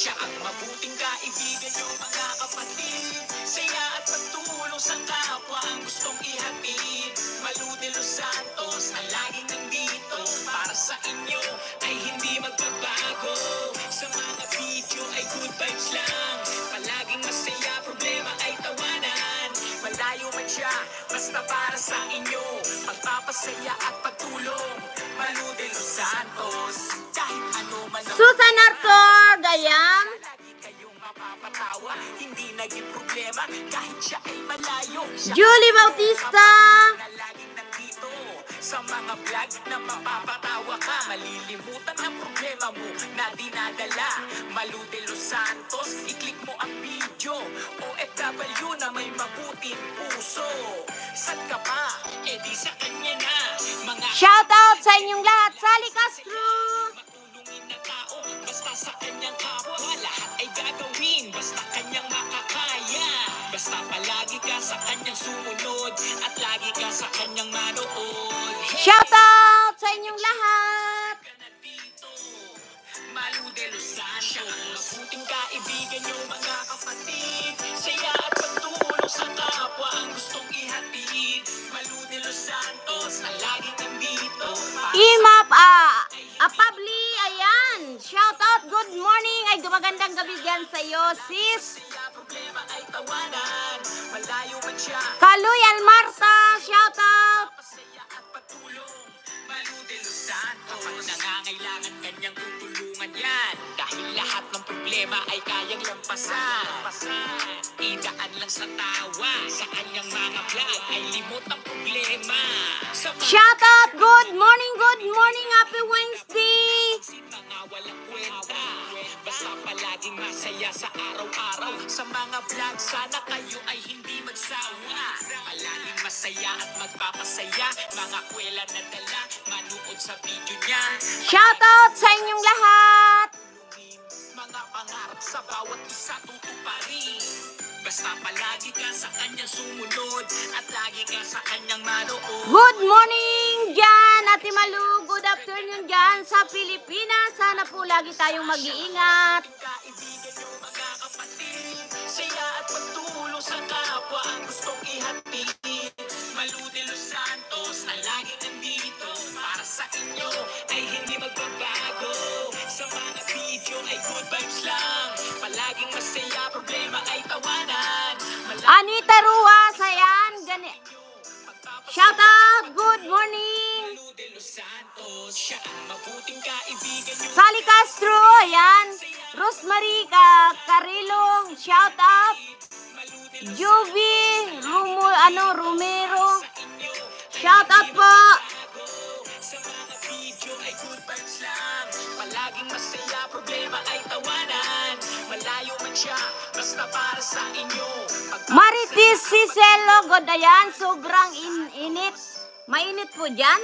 Siya ang mabuting kaibigan yung mga kapatid Saya at pagtulong sa kapwa ang gustong ihatid de Los Santos ang laging nandito Para sa inyo ay hindi magbabago Sa mga video ay good vibes lang Palaging masaya, problema ay tawanan Malayo man siya, basta para sa inyo Pagpapasaya at pagtulong Malu de Los Santos Susan Arcor, Dayam. Julie Bautista. Sa mga vlog na mapapatawa ka Malilimutan ang problema mo na dinadala Malu de Los Santos, i-click mo ang video O OFW na may mabuting puso Sad ka pa, edi sa kanya na mga Shout out sa inyong lahat, Sally Castro! Basta sa kanyang kapwa Lahat ay gagawin Basta kanyang makakaya Basta palagi ka sa kanyang sumunod At lagi ka sa kanyang manood hey! Shout out sa inyong lahat! Malu de Los Santos Mabuting kaibigan niyo mga kapatid Siya at pagtulong sa kapwa Ang gustong ihatid Team up, ah, ah, Pabli, ayan. Shout out, good morning. Ay, gumagandang gabi dyan sa'yo, sis. Kaloy Almarta, shout out. Nangangailangan niyang tutulungan yan Dahil lahat ng problema ay kayang lampasan Idaan lang sa tawa Sa kanyang mga vlog ay limot ang problema sa Shout out! Good morning, good morning! Happy Wednesday! Sita nga walang kwenta Basta palaging masaya sa araw-araw Sa mga vlog, sana kayo ay hindi magsawa Palaging masaya at magpapasaya Mga kwela na dala, manood sa video niya Shoutout sa inyong lahat! Mga pangarap sa bawat isa tutuparin Basta palagi ka sa kanyang sumunod at lagi ka sa kanyang manood. Good morning dyan, Ate Malu. Good afternoon dyan sa Pilipinas. Sana po lagi tayong mag-iingat. Kaibigan magkakapatid, siya at pagtulong sa kapwa ang gustong ihatid. Malu de Los Santos na lagi nandito sa inyo ay hindi magbabago Sa mga video ay good vibes lang Palaging masaya, problema ay tawanan Malaki Anita Ruas, ayan, gani Shout out, good morning siya ang mabuting kaibigan yung Sally Castro, ayan Rosemary ka, Carilong, shout out Juby, Rumul, ano, Romero Shout out po sa mga video ay good vibes lang Palaging masaya, problema ay tawanan Malayo man siya, basta para sa inyo Maritis si Selo Godayan, sobrang in init Mainit po dyan?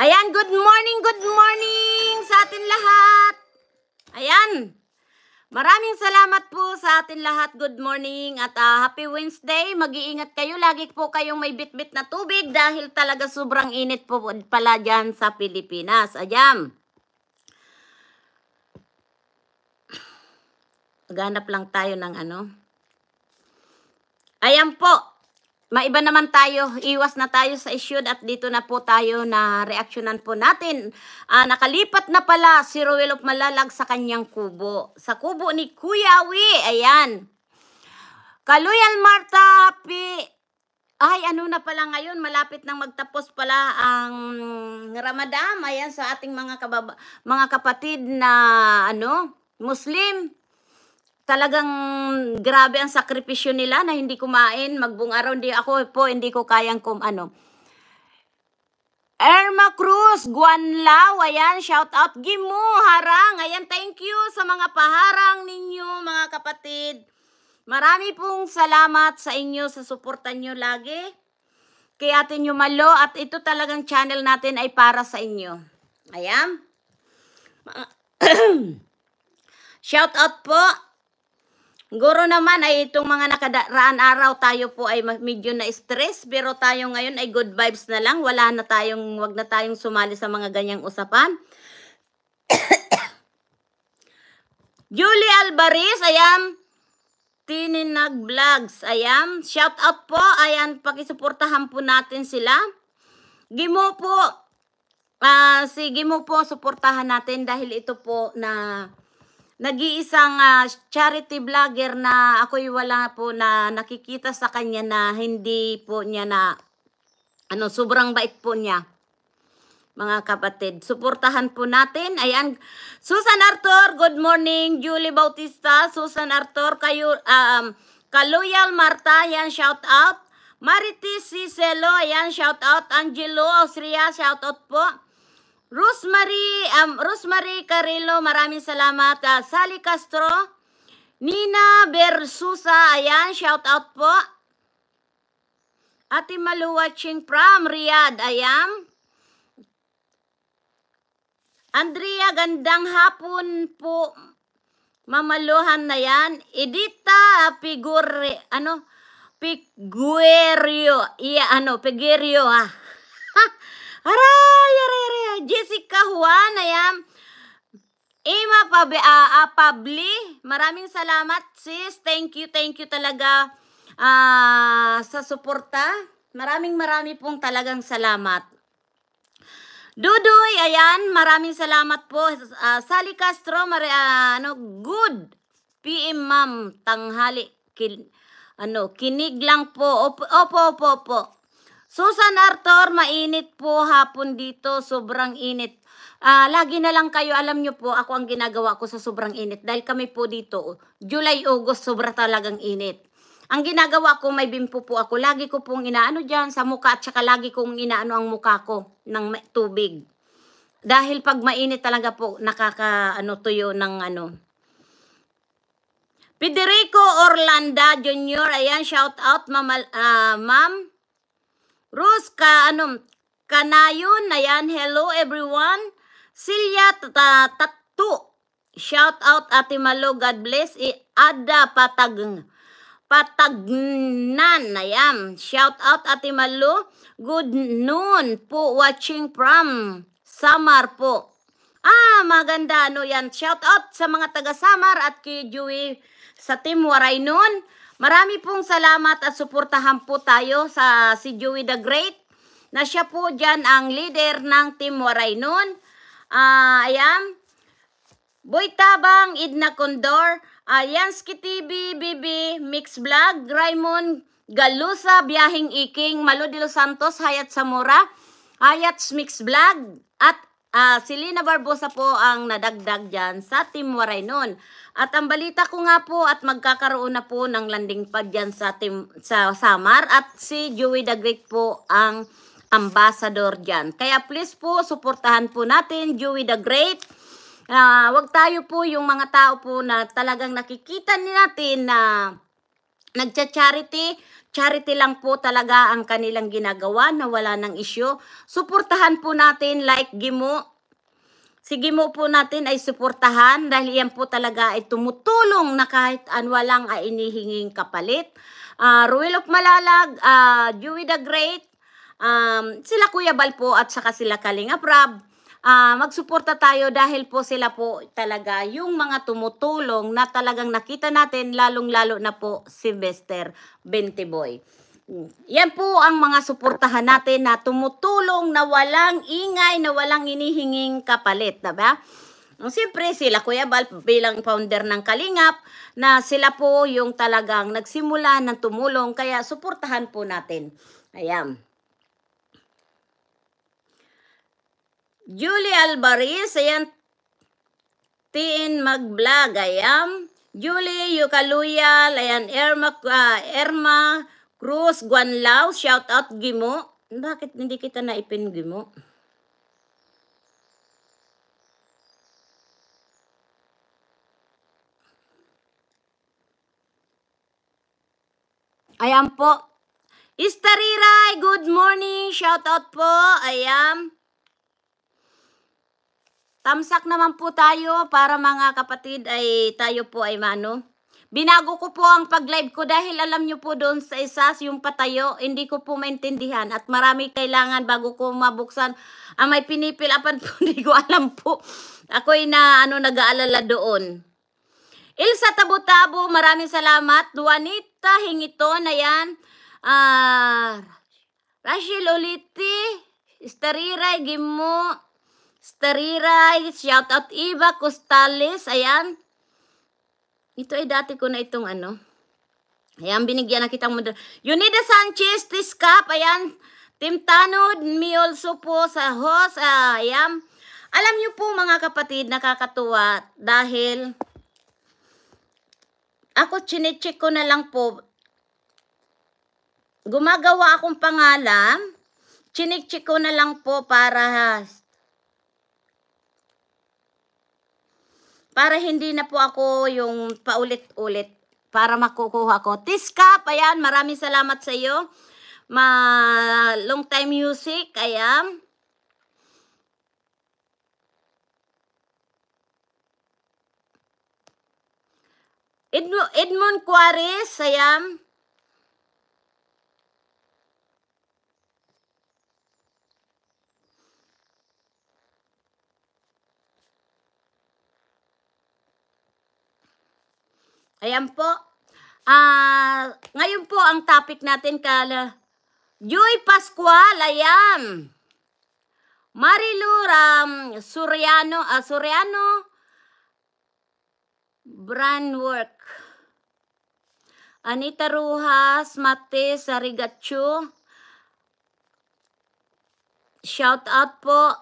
Ayan, good morning, good morning sa atin lahat. Ayan. Maraming salamat po sa atin lahat. Good morning at uh, happy Wednesday. Mag-iingat kayo. Lagi po kayong may bitbit na tubig dahil talaga sobrang init po pala dyan sa Pilipinas. Ayam. Maghanap lang tayo ng ano. Ayan po. Maiba naman tayo, iwas na tayo sa issued at dito na po tayo na reaksyonan po natin. Uh, nakalipat na pala si Ruel of Malalag sa kanyang kubo. Sa kubo ni Kuya Wi, ayan. Kaluyan Marta P. Ay, ano na pala ngayon, malapit nang magtapos pala ang Ramadan. Ayan sa ating mga, mga kapatid na ano, Muslim talagang grabe ang sakripisyo nila na hindi kumain, magbunga raw, hindi ako po, hindi ko kayang kum, ano. Erma Cruz, Guanlao, ayan, shout out, Gimu, Harang, ayan, thank you sa mga paharang ninyo, mga kapatid. Marami pong salamat sa inyo, sa suporta nyo lagi. Kay Ate Malo, at ito talagang channel natin ay para sa inyo. Ayan. Shout out po Guro naman ay itong mga nakadaraan araw tayo po ay medyo na stress pero tayo ngayon ay good vibes na lang. Wala na tayong, wag na tayong sumali sa mga ganyang usapan. Julie Alvarez, ayan. Tininag Vlogs, ayan. Shout out po, ayan. Pakisuportahan po natin sila. Gimo po, uh, sige mo po, suportahan natin dahil ito po na nag-iisang uh, charity vlogger na ako'y wala po na nakikita sa kanya na hindi po niya na ano, sobrang bait po niya. Mga kapatid, suportahan po natin. Ayan, Susan Arthur, good morning. Julie Bautista, Susan Arthur, kayo, um, Kaloyal Marta, yan, shout out. Maritis Cicelo, ayan, shout out. Angelo Austria, shout out po. Rosemary, um, Rosemary Carillo, maraming salamat. Uh, Sally Castro, Nina Bersusa, ayan, shout out po. Ate Malu watching from Riyadh, ayan. Andrea, gandang hapon po. Mamaluhan na yan. Edita Figure, ano? Piguerio, iya, ano, Piguerio, ah. Aray, aray, aray. Jessica Juan, ayam. Ima Pabli, uh, ah, uh, ah, Pabli, maraming salamat sis. Thank you, thank you talaga uh, sa suporta. Maraming marami pong talagang salamat. Dudoy, ayan, maraming salamat po. Uh, Sally Castro, mar uh, ano, good PM ma'am, tanghali. Kin ano, kinig lang po. Opo, opo, opo. opo. Susan Arthur, mainit po hapon dito. Sobrang init. Uh, lagi na lang kayo, alam nyo po, ako ang ginagawa ko sa sobrang init. Dahil kami po dito, July, August, sobra talagang init. Ang ginagawa ko, may bimpo po ako. Lagi ko pong inaano dyan sa muka at saka lagi kong inaano ang muka ko ng tubig. Dahil pag mainit talaga po, nakaka, ano, tuyo ng ano, Federico Orlanda Jr. Ayan, shout out, ah, ma'am. Uh, ma Rose ka ano kanayon na yan. Hello everyone. Silya tata, Tatu. Shout out Ate Malo. God bless. I Ada Patag Patagnan. Ayan. Shout out Ate Malo. Good noon po watching from Samar po. Ah, maganda ano yan. Shout out sa mga taga Samar at kay Joey sa Team Waray noon. Marami pong salamat at suportahan po tayo sa si Joey the Great na siya po dyan ang leader ng Team Waray noon. Uh, ah, ayan. Boy Tabang, Idna Condor, Allianski TV, BB, Mix Vlog, Raymond Galusa, Biyahing Iking, Malo de Los Santos, Hayat Samura, Hayat's Mix Vlog, at uh, si Lina Barbosa po ang nadagdag dyan sa Team Waray noon. At ang balita ko nga po at magkakaroon na po ng landing pad dyan sa, tim, sa Samar at si Joey the Great po ang ambassador dyan. Kaya please po, suportahan po natin Joey the Great. Uh, wag tayo po yung mga tao po na talagang nakikita natin na nagcha-charity, charity lang po talaga ang kanilang ginagawa na wala ng isyo. Suportahan po natin, like, gimo, sige mo po natin ay suportahan dahil yan po talaga ay tumutulong na kahit anwalang ay inihinging kapalit. Uh, Ruel of Malalag, uh, Dewey the Great, um, sila Kuya Balpo at saka sila Kalinga Prab. Uh, magsuporta tayo dahil po sila po talaga yung mga tumutulong na talagang nakita natin lalong-lalo na po si Mr. Bentiboy. Yan po ang mga suportahan natin na tumutulong na walang ingay, na walang inihinging kapalit, diba? Siyempre sila Kuya Bal bilang founder ng Kalingap na sila po yung talagang nagsimula ng tumulong kaya suportahan po natin. Ayan. Julie Alvarez, ayan. Mag-Vlog, ayan. Julie Yukaluyal, ayan. Erma, uh, ah, Irma Cruz Guanlao, shout out Gimo. Bakit hindi kita naipin Gimo? Ayam po. Istariray, good morning. Shout out po. Ayam. Tamsak naman po tayo para mga kapatid ay tayo po ay mano. Binago ko po ang pag-live ko dahil alam nyo po doon sa isas yung patayo, hindi ko po maintindihan at marami kailangan bago ko mabuksan. Ah, may pinipilapan po, hindi ko alam po. Ako'y na ano, nag-aalala doon. Ilsa Tabutabo, maraming salamat. Juanita Hingiton, ayan. Ah, Rachel Oliti, Stariray Gimo, Stariray, shout out Iba Costales, ayan. Ito ay dati ko na itong ano. Ayan, binigyan na kitang model. Yunida Sanchez, this cup. Ayan, Tim Tanod, me also po sa host. Uh, ayan. Alam niyo po mga kapatid, nakakatuwa dahil ako chinecheck ko na lang po. Gumagawa akong pangalan, chinecheck ko na lang po para para hindi na po ako yung paulit-ulit para makukuha ko. Tiscap, ayan, maraming salamat sa iyo. Ma long time music, ayan. Edmond Edmond Quares, ayan. Ayan po. Ah, uh, ngayon po ang topic natin kala Joy Pascual, ayan. Marilu Ram Suriano, uh, ah, Suriano Brandwork. Anita Ruhas, Mate Sarigachu. Shout out po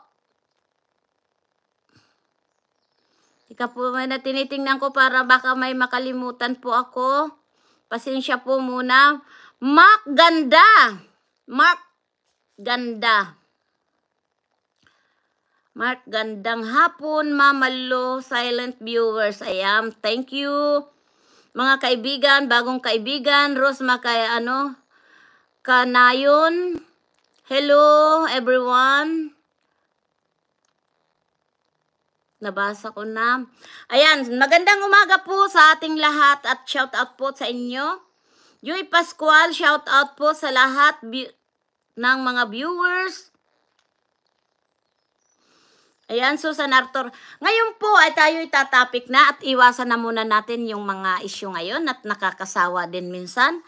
Teka po, may na tinitingnan ko para baka may makalimutan po ako. Pasensya po muna. Mark Ganda. Mark Ganda. Mark, gandang hapon, Mama silent viewers. I am. Thank you. Mga kaibigan, bagong kaibigan, Rose Makaya, ano, Kanayon. Hello, everyone. Nabasa ko na. Ayan, magandang umaga po sa ating lahat at shout out po sa inyo. Joy Pascual, shout out po sa lahat ng mga viewers. Ayan, Susan Arthur. Ngayon po ay tayo itatopic na at iwasan na muna natin yung mga issue ngayon at nakakasawa din minsan.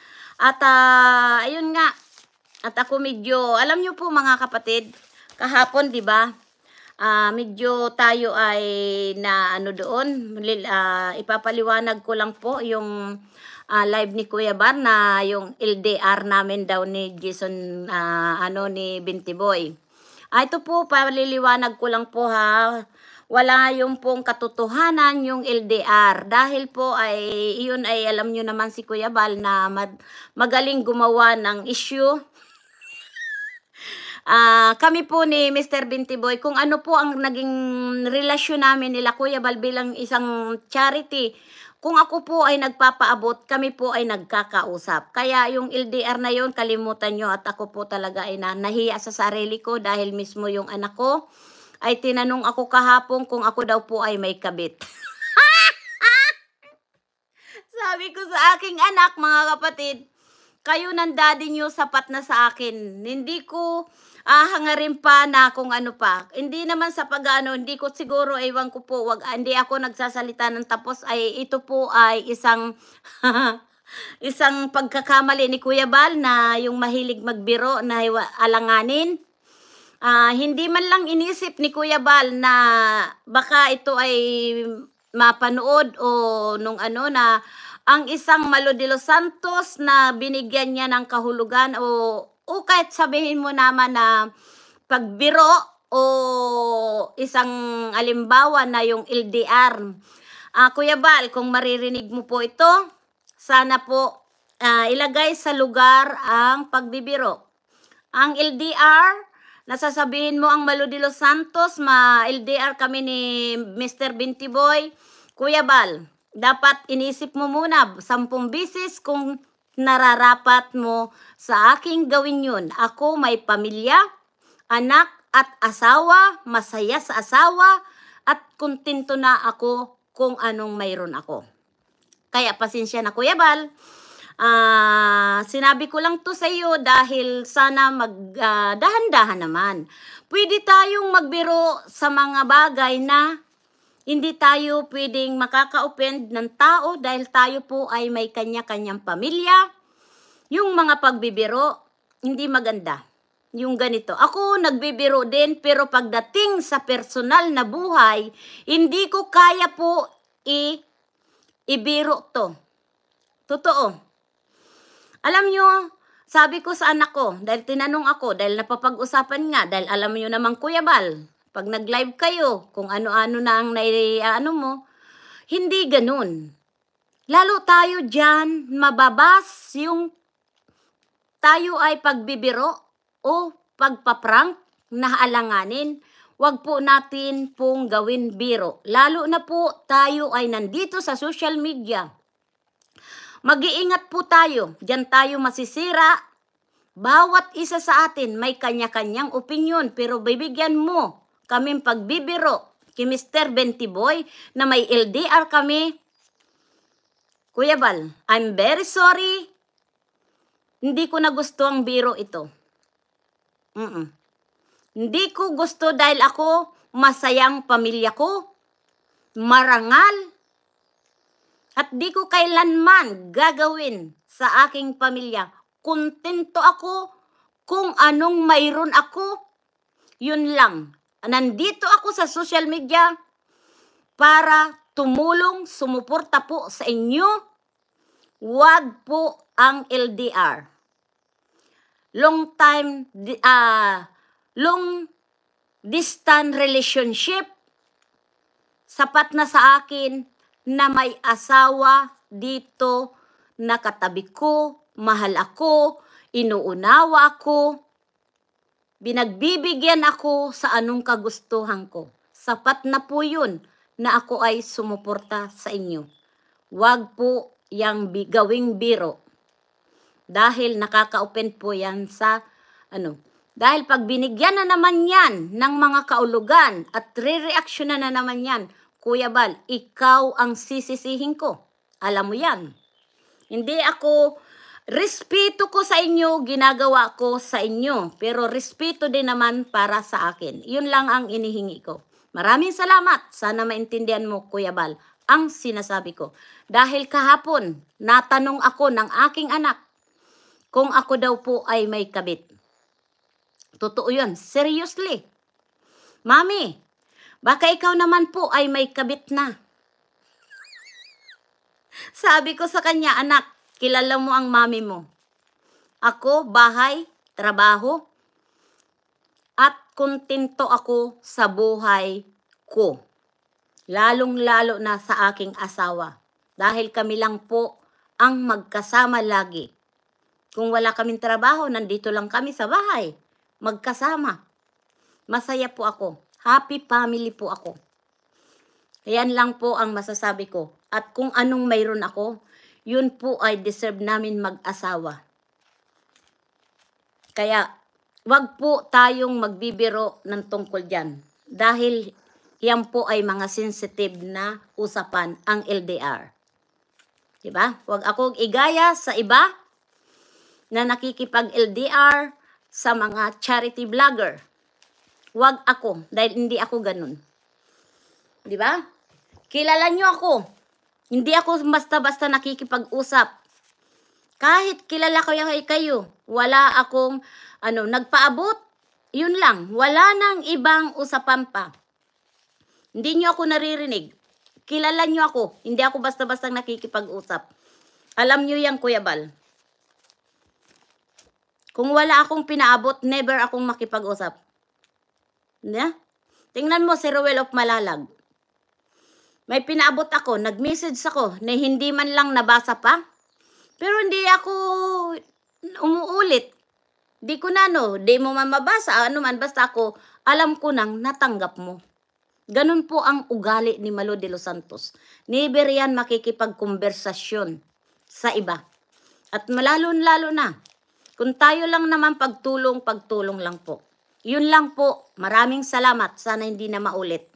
At uh, ayun nga, at ako medyo, alam nyo po mga kapatid, kahapon di ba uh, medyo tayo ay na ano doon, uh, ipapaliwanag ko lang po yung uh, live ni Kuya Bar na yung LDR namin daw ni Jason uh, ano ni Bintiboy. Ah, ito po, paliliwanag ko lang po ha. Wala yung pong katotohanan yung LDR. Dahil po ay, iyon ay alam nyo naman si Kuya Bal na mag magaling gumawa ng issue Uh, kami po ni Mr. Bintiboy, kung ano po ang naging relasyon namin nila Kuya Bal bilang isang charity, kung ako po ay nagpapaabot, kami po ay nagkakausap. Kaya yung LDR na yon kalimutan nyo at ako po talaga ay nahiya sa sarili ko dahil mismo yung anak ko ay tinanong ako kahapon kung ako daw po ay may kabit. Sabi ko sa aking anak, mga kapatid, kayo ng daddy nyo sapat na sa akin. Hindi ko ah, hangarin pa na kung ano pa. Hindi naman sa pagano, hindi ko siguro, ewan ko po, wag, ah, hindi ako nagsasalita ng tapos ay ito po ay isang isang pagkakamali ni Kuya Bal na yung mahilig magbiro na alanganin. Uh, hindi man lang inisip ni Kuya Bal na baka ito ay mapanood o nung ano na ang isang Malo Santos na binigyan niya ng kahulugan o o kahit sabihin mo naman na pagbiro o isang alimbawa na yung LDR. Uh, ah, Kuya Bal, kung maririnig mo po ito, sana po uh, ilagay sa lugar ang pagbibiro. Ang LDR, nasasabihin mo ang Maludilo Santos, ma-LDR kami ni Mr. Bintiboy. Kuya Bal, dapat inisip mo muna, sampung bisis kung nararapat mo sa aking gawin yun. Ako may pamilya, anak at asawa, masaya sa asawa, at kontento na ako kung anong mayroon ako. Kaya pasensya na Kuya Bal. Uh, sinabi ko lang to sa iyo dahil sana magdahan-dahan ah, uh, naman. Pwede tayong magbiro sa mga bagay na hindi tayo pwedeng makaka-offend ng tao dahil tayo po ay may kanya-kanyang pamilya. Yung mga pagbibiro, hindi maganda. Yung ganito. Ako nagbibiro din pero pagdating sa personal na buhay, hindi ko kaya po i ibiro to. Totoo. Alam nyo, sabi ko sa anak ko, dahil tinanong ako, dahil napapag-usapan nga, dahil alam nyo naman Kuya Bal, pag nag-live kayo, kung ano-ano na ang nai, ano mo, hindi ganun. Lalo tayo dyan, mababas yung tayo ay pagbibiro o pagpaprank na alanganin. Huwag po natin pong gawin biro. Lalo na po tayo ay nandito sa social media. Mag-iingat po tayo. Diyan tayo masisira. Bawat isa sa atin may kanya-kanyang opinion pero bibigyan mo kaming pagbibiro kay Mr. Bentiboy na may LDR kami. Kuya Bal, I'm very sorry. Hindi ko na gusto ang biro ito. Mm -mm. Hindi ko gusto dahil ako masayang pamilya ko, marangal, at di ko kailanman gagawin sa aking pamilya. Kontento ako kung anong mayroon ako. Yun lang nandito ako sa social media para tumulong, sumuporta po sa inyo. Wag po ang LDR. Long time, uh, long distant relationship. Sapat na sa akin na may asawa dito nakatabi ko, mahal ako, inuunawa ako, Binagbibigyan ako sa anong kagustuhan ko. Sapat na po yun na ako ay sumuporta sa inyo. Huwag po yang gawing biro. Dahil nakaka-open po yan sa ano. Dahil pag binigyan na naman yan ng mga kaulugan at re-reaction na, na naman yan, Kuya Bal, ikaw ang sisisihin ko. Alam mo yan. Hindi ako Respeto ko sa inyo, ginagawa ko sa inyo. Pero respeto din naman para sa akin. Yun lang ang inihingi ko. Maraming salamat. Sana maintindihan mo, Kuya Bal, ang sinasabi ko. Dahil kahapon, natanong ako ng aking anak kung ako daw po ay may kabit. Totoo yun. Seriously. Mami, baka ikaw naman po ay may kabit na. Sabi ko sa kanya, anak, Kilala mo ang mami mo. Ako, bahay, trabaho, at kontento ako sa buhay ko. Lalong-lalo na sa aking asawa. Dahil kami lang po ang magkasama lagi. Kung wala kaming trabaho, nandito lang kami sa bahay. Magkasama. Masaya po ako. Happy family po ako. Yan lang po ang masasabi ko. At kung anong mayroon ako, yun po ay deserve namin mag-asawa. Kaya, wag po tayong magbibiro ng tungkol dyan. Dahil yan po ay mga sensitive na usapan ang LDR. Diba? Huwag akong igaya sa iba na nakikipag-LDR sa mga charity vlogger. Huwag ako, dahil hindi ako ganun. Diba? Kilala nyo ako. Hindi ako basta-basta nakikipag-usap. Kahit kilala ko yung kayo, wala akong ano, nagpaabot. Yun lang, wala nang ibang usapan pa. Hindi nyo ako naririnig. Kilala nyo ako. Hindi ako basta-basta nakikipag-usap. Alam nyo yan, Kuya Bal. Kung wala akong pinaabot, never akong makipag-usap. Yeah? Tingnan mo si Ruel of Malalag. May pinaabot ako, nag-message ako na hindi man lang nabasa pa. Pero hindi ako umuulit. Di ko na no, di mo man mabasa, ano man, basta ako, alam ko nang natanggap mo. Ganun po ang ugali ni Malo de los Santos. Never yan makikipagkonversasyon sa iba. At malalo-lalo na, kung tayo lang naman pagtulong, pagtulong lang po. Yun lang po. Maraming salamat. Sana hindi na maulit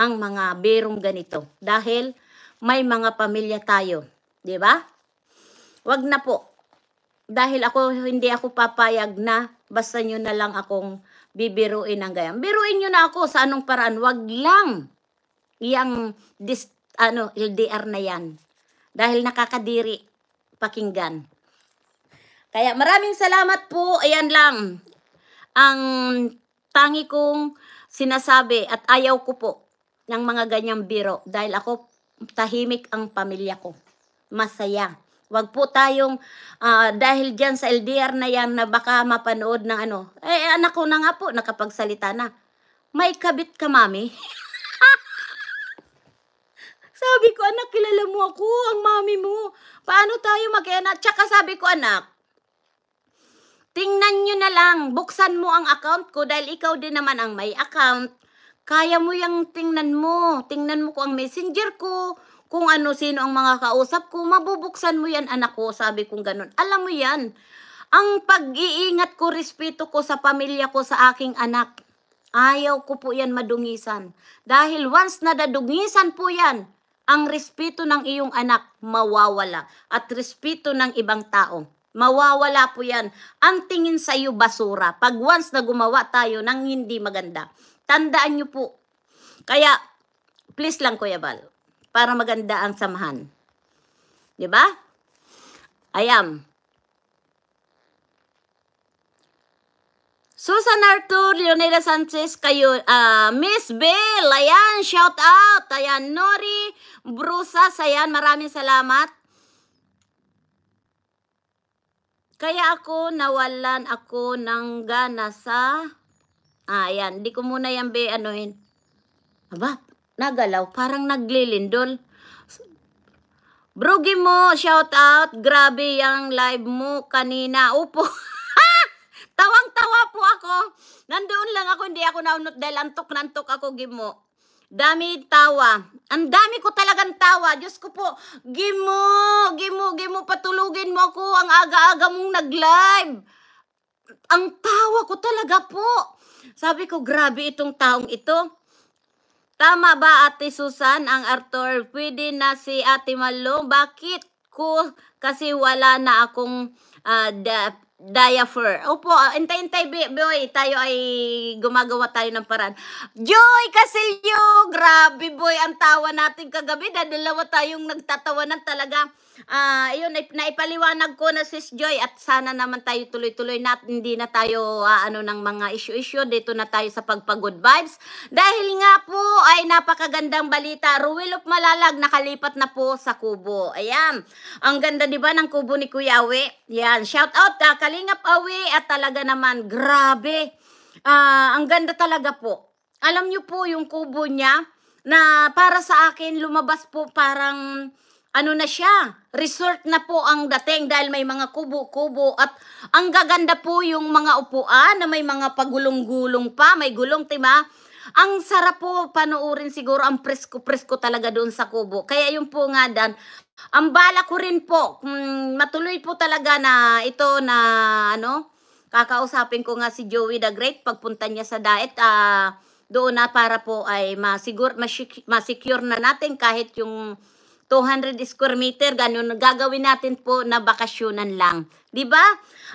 ang mga birong ganito dahil may mga pamilya tayo, 'di ba? Wag na po. Dahil ako hindi ako papayag na basta niyo na lang akong bibiruin ng ganyan. Biruin niyo na ako sa anong paraan, wag lang yang dis, ano LDR na 'yan. Dahil nakakadiri pakinggan. Kaya maraming salamat po. Ayan lang. Ang tangi kong sinasabi at ayaw ko po ng mga ganyang biro dahil ako tahimik ang pamilya ko. Masaya. Huwag po tayong uh, dahil diyan sa LDR na yan na baka mapanood ng ano. Eh anak ko na nga po nakapagsalita na. May kabit ka mami. sabi ko anak kilala mo ako ang mami mo. Paano tayo mag-anak? Tsaka sabi ko anak. Tingnan nyo na lang, buksan mo ang account ko dahil ikaw din naman ang may account. Kaya mo yung tingnan mo. Tingnan mo ko ang messenger ko, kung ano sino ang mga kausap ko, mabubuksan mo yan anak ko, sabi kong ganun. Alam mo yan, ang pag-iingat ko, respeto ko sa pamilya ko, sa aking anak, ayaw ko po yan madungisan. Dahil once nadadungisan po yan, ang respeto ng iyong anak mawawala at respeto ng ibang tao. Mawawala po yan. Ang tingin sa iyo basura pag once na gumawa tayo ng hindi maganda. Tandaan nyo po. Kaya, please lang Kuya Bal, para maganda ang samahan. ba? Diba? Ayam. Susan Arthur, Leonela Sanchez, kayo, uh, Miss Bill, ayan, shout out, ayan, Nori, Brusa, ayan, maraming salamat. Kaya ako, nawalan ako ng gana sa Ah, ayan. Di ko muna yan be, anuin. Aba, nagalaw. Parang naglilindol. Brogi mo, shout out. Grabe yung live mo kanina. Upo. Tawang-tawa po ako. Nandoon lang ako, hindi ako naunot dahil antok-nantok ako, Gimo. Dami tawa. Ang dami ko talagang tawa. Diyos ko po, Gimo, Gimo, Gimo, patulugin mo ako. Ang aga-aga mong nag-live. Ang tawa ko talaga po. Sabi ko, grabe itong taong ito. Tama ba Ate Susan ang Arthur? Pwede na si Ate Malong. Bakit ko kasi wala na akong uh, da, Opo, ah, intay-intay boy, tayo ay gumagawa tayo ng paraan. Joy kasi Casillo, grabe boy, ang tawa natin kagabi. Dalawa tayong nagtatawanan talaga. Ah, uh, yun, naipaliwanag ko na sis Joy at sana naman tayo tuloy-tuloy na hindi na tayo uh, ano ng mga issue-issue dito na tayo sa pagpagod vibes. Dahil nga po ay napakagandang balita, Ruwil of Malalag nakalipat na po sa Kubo. Ayan. Ang ganda 'di ba ng Kubo ni Kuya Awe? Yan, shout out uh, Kalingap Awe at talaga naman grabe. Uh, ang ganda talaga po. Alam niyo po yung kubo niya na para sa akin lumabas po parang ano na siya, resort na po ang dating dahil may mga kubo-kubo at ang gaganda po yung mga upuan na may mga pagulong-gulong pa, may gulong, tima. Ang sarap po panoorin siguro, ang presko-presko talaga doon sa kubo. Kaya yung po nga dan, ang bala ko rin po, mm, matuloy po talaga na ito na ano, kakausapin ko nga si Joey the Great pagpunta niya sa diet, uh, ah, doon na para po ay masigur, masigure, masecure na natin kahit yung 200 square meter, ganun, gagawin natin po na bakasyonan lang. 'Di ba?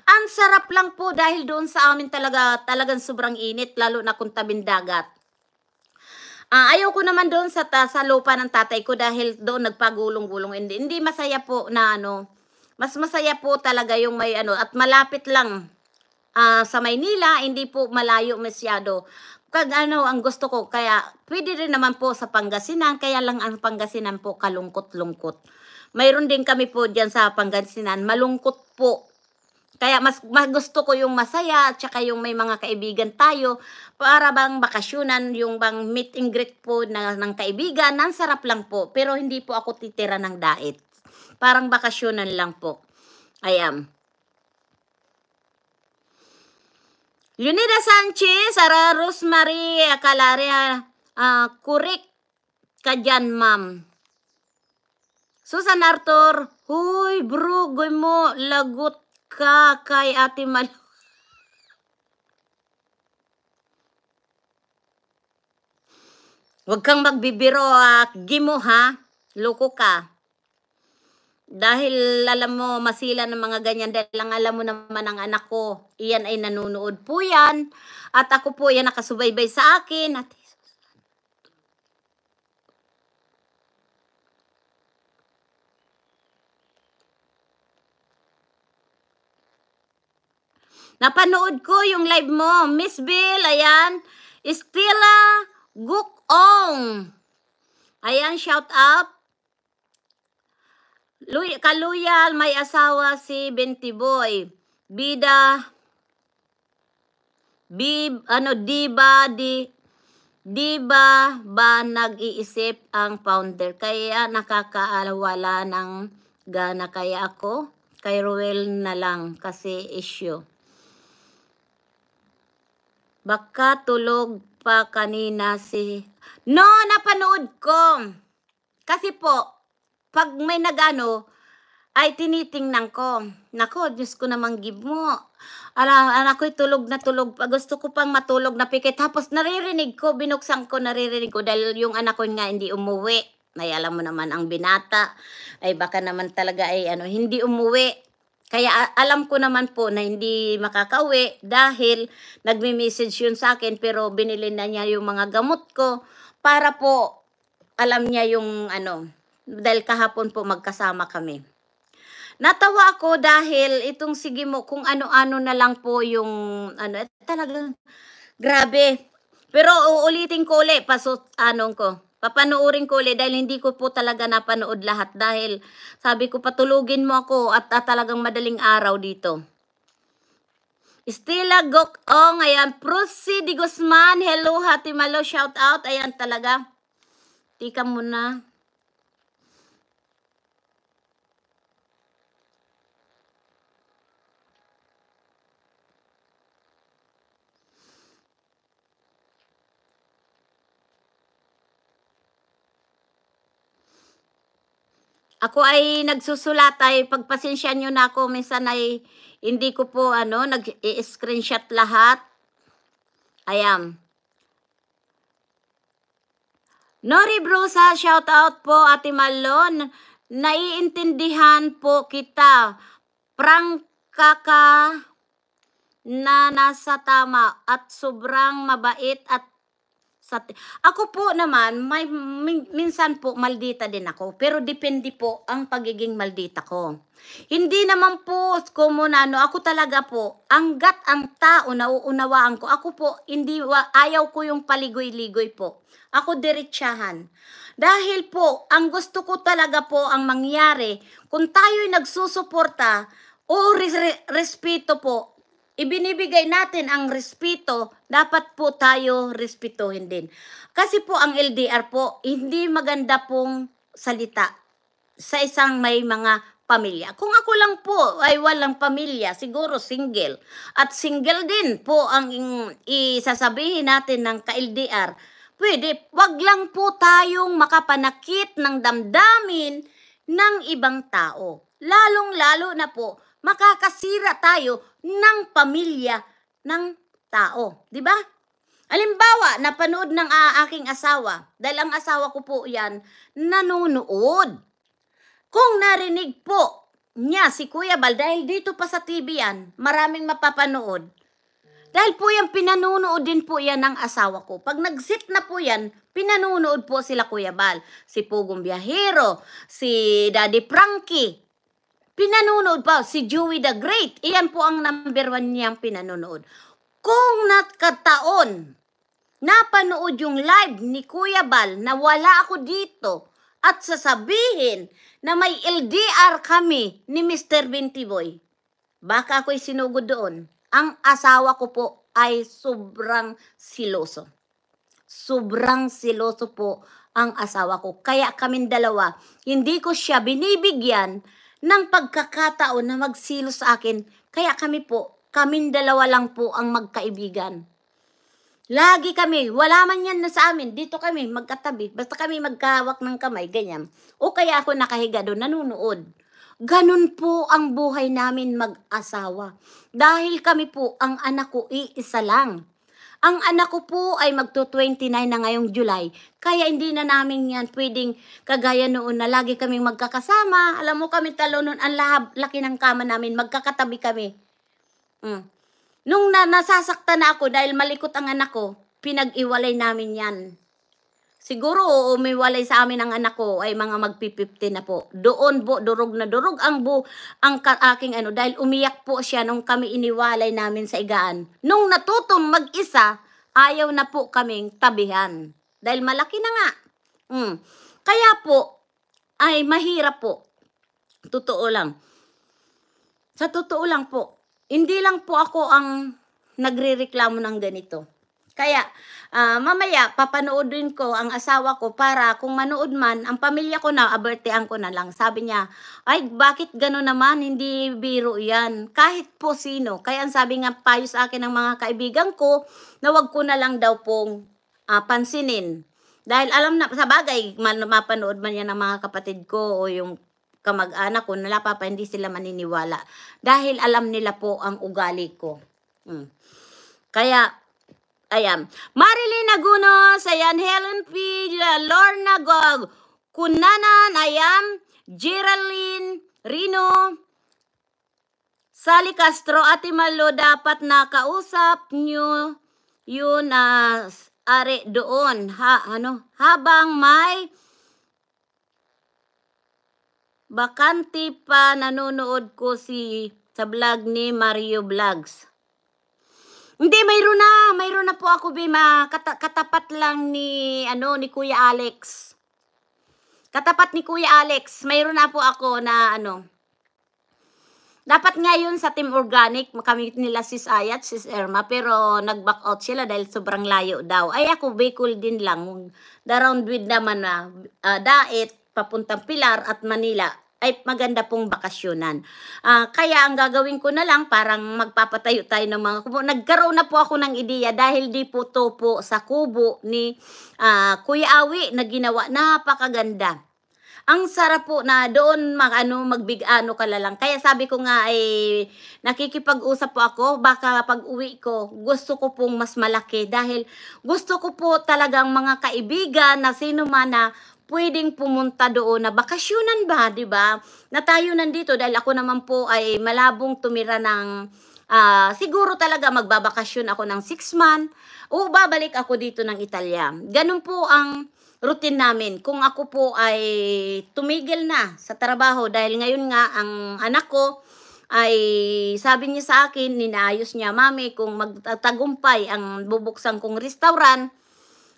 Ang sarap lang po dahil doon sa amin talaga, talagang sobrang init, lalo na kung tabing dagat. Uh, ayoko naman doon sa, sa lupa ng tatay ko dahil doon nagpagulong-gulong. Hindi, hindi masaya po na ano, mas masaya po talaga yung may ano, at malapit lang uh, sa Maynila, hindi po malayo masyado kad ano ang gusto ko kaya pwede rin naman po sa Pangasinan kaya lang ang Pangasinan po kalungkot-lungkot. Mayroon din kami po diyan sa Pangasinan malungkot po. Kaya mas, mas gusto ko yung masaya at saka yung may mga kaibigan tayo para bang bakasyonan yung bang meet and greet po na, ng kaibigan. Nang sarap lang po pero hindi po ako titira ng diet. Parang bakasyonan lang po. I am. Leonida Sanchez, Sara Rosemary Akalarea, uh, Kurik, kadyan ma'am. Susan Arthur, Huy bro, goy mo, lagot ka kay ate Mal. Huwag kang magbibiro, ah. gimo ha, loko ka. Dahil alam mo, masila ng mga ganyan dahil lang alam mo naman ang anak ko. Iyan ay nanonood po yan. At ako po yan nakasubaybay sa akin. At Napanood ko yung live mo. Miss Bill, ayan. Stella Gukong. Ayan, shout out. Luy Kaluyal, may asawa si Bentiboy. Bida, bi, ano, diba, di, diba ba nag-iisip ang founder? Kaya nakakaawala ng gana kaya ako? Kay Ruel na lang kasi issue. Baka tulog pa kanina si... No, napanood ko! Kasi po, pag may nagano, ay tinitingnan ko. Nako, Diyos ko namang give mo. Ala, ala ko'y tulog na tulog. Gusto ko pang matulog na pikit. Tapos naririnig ko, binuksan ko, naririnig ko dahil yung anak ko nga hindi umuwi. Ay, alam mo naman ang binata. Ay, baka naman talaga ay ano, hindi umuwi. Kaya alam ko naman po na hindi makakauwi dahil nagme-message yun sa akin pero binili na niya yung mga gamot ko para po alam niya yung ano, dahil kahapon po magkasama kami. Natawa ako dahil itong sige mo kung ano-ano na lang po yung ano eh, talagang grabe. Pero uulitin ko ulit paso anong ko. Papanoorin ko ulit dahil hindi ko po talaga napanood lahat dahil sabi ko patulugin mo ako at, at talagang madaling araw dito. Stella Gok, oh ayan. Prosi Di Guzman, hello Hatimalo, shout out. Ayan talaga. Tika muna. Ako ay nagsusulat ay pagpasensya nyo na ako. Minsan ay hindi ko po ano, nag-screenshot lahat. Ayan. Nori Brusa, shout out po Ate Malon. Naiintindihan po kita. Prank kaka na nasa tama at sobrang mabait at sa ako po naman, may, min, minsan po maldita din ako. Pero depende po ang pagiging maldita ko. Hindi naman po na kumunano. Ako talaga po, hanggat ang tao na uunawaan ko, ako po, hindi, ayaw ko yung paligoy-ligoy po. Ako diretsyahan. Dahil po, ang gusto ko talaga po ang mangyari, kung tayo'y nagsusuporta, o respeto po ibinibigay natin ang respeto, dapat po tayo respetuhin din. Kasi po ang LDR po, hindi maganda pong salita sa isang may mga pamilya. Kung ako lang po ay walang pamilya, siguro single. At single din po ang isasabihin natin ng ka-LDR. Pwede, wag lang po tayong makapanakit ng damdamin ng ibang tao. Lalong-lalo na po makakasira tayo ng pamilya ng tao. Di ba? Alimbawa, napanood ng uh, aking asawa, dahil ang asawa ko po yan, nanonood. Kung narinig po niya si Kuya Bal, dahil dito pa sa TV yan, maraming mapapanood. Dahil po yan, pinanonood din po yan ng asawa ko. Pag nagsit na po yan, pinanonood po sila Kuya Bal. Si Pugong Biyahero, si Daddy Frankie, Pinanonood pa si Dewey the Great. Iyan po ang number one niyang pinanonood. Kung nakataon, napanood yung live ni Kuya Bal na wala ako dito at sasabihin na may LDR kami ni Mr. Bintiboy. Baka ako'y sinugod doon. Ang asawa ko po ay sobrang siloso. Sobrang siloso po ang asawa ko. Kaya kaming dalawa, hindi ko siya binibigyan ng pagkakataon na magsilo sa akin. Kaya kami po, kaming dalawa lang po ang magkaibigan. Lagi kami, wala man yan na sa amin, dito kami magkatabi. Basta kami magkahawak ng kamay, ganyan. O kaya ako nakahiga doon, nanunood. Ganun po ang buhay namin mag-asawa. Dahil kami po, ang anak ko, iisa lang. Ang anak ko po ay magto-29 na ngayong July. Kaya hindi na namin yan pwedeng kagaya noon na lagi kaming magkakasama. Alam mo kami talo noon, ang lahab, laki ng kama namin, magkakatabi kami. Mm. Nung na, nasasaktan na ako dahil malikot ang anak ko, pinag-iwalay namin yan. Siguro umiwalay sa amin ang anak ko ay mga magpi-50 na po. Doon po durog na durog ang bu ang aking ano dahil umiyak po siya nung kami iniwalay namin sa igaan. Nung natutong mag-isa, ayaw na po kaming tabihan dahil malaki na nga. Mm. Kaya po ay mahirap po. Totoo lang. Sa totoo lang po, hindi lang po ako ang nagrereklamo ng ganito. Kaya uh, mamaya papanoodin ko ang asawa ko para kung manood man, ang pamilya ko na, abertean ko na lang. Sabi niya, ay bakit gano'n naman, hindi biro yan. Kahit po sino. Kaya ang sabi nga payo sa akin ng mga kaibigan ko, na wag ko na lang daw pong uh, pansinin. Dahil alam na, sa bagay, mapanood man yan ng mga kapatid ko o yung kamag-anak ko, nalapa pa hindi sila maniniwala. Dahil alam nila po ang ugali ko. Hmm. Kaya, Ayan. Marilyn Agunos, ayan. Helen P. Lorna Gog, Kunanan, ayan. Geraldine Rino, Sally Castro, Ate Malo, dapat nakausap nyo yun na uh, are doon. Ha, ano? Habang may bakante pa nanonood ko si sa vlog ni Mario Vlogs. Hindi, mayroon na. Mayroon na po ako, Bima. Kat katapat lang ni, ano, ni Kuya Alex. Katapat ni Kuya Alex. Mayroon na po ako na, ano, dapat ngayon sa Team Organic, makamit nila sis Ayat, sis Erma, pero nag-back out sila dahil sobrang layo daw. Ay ako, Bicol din lang. The round with naman na uh, ah, Daet, papuntang Pilar at Manila ay maganda pong bakasyonan. Uh, kaya ang gagawin ko na lang, parang magpapatayo tayo ng mga kubo. Nagkaroon na po ako ng ideya dahil di po topo sa kubo ni uh, Kuya Awi na ginawa. Napakaganda. Ang sarap po na doon mag, ano, magbigano ka lang. Kaya sabi ko nga ay eh, nakikipag-usap po ako. Baka pag uwi ko, gusto ko pong mas malaki. Dahil gusto ko po talagang mga kaibigan na sino man na pwedeng pumunta doon na bakasyonan ba, 'di ba? Na tayo nandito dahil ako naman po ay malabong tumira ng uh, siguro talaga magbabakasyon ako ng 6 month o babalik ako dito ng Italia. Ganun po ang routine namin. Kung ako po ay tumigil na sa trabaho dahil ngayon nga ang anak ko ay sabi niya sa akin, ninaayos niya, Mami, kung magtagumpay ang bubuksan kong restaurant,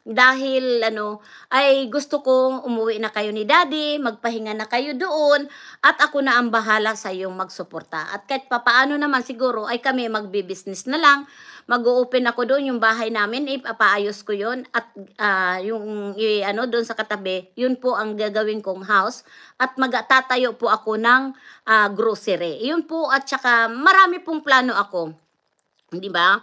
dahil ano ay gusto kong umuwi na kayo ni daddy, magpahinga na kayo doon at ako na ang bahala sa iyong magsuporta. At kahit papaano naman siguro ay kami magbi-business na lang. Mag-open ako doon yung bahay namin, ipapaayos ko 'yon at uh, yung i- eh, ano doon sa katabi, 'yun po ang gagawin kong house at magtatayo po ako ng uh, grocery. 'Yun po at saka marami pong plano ako. 'Di ba?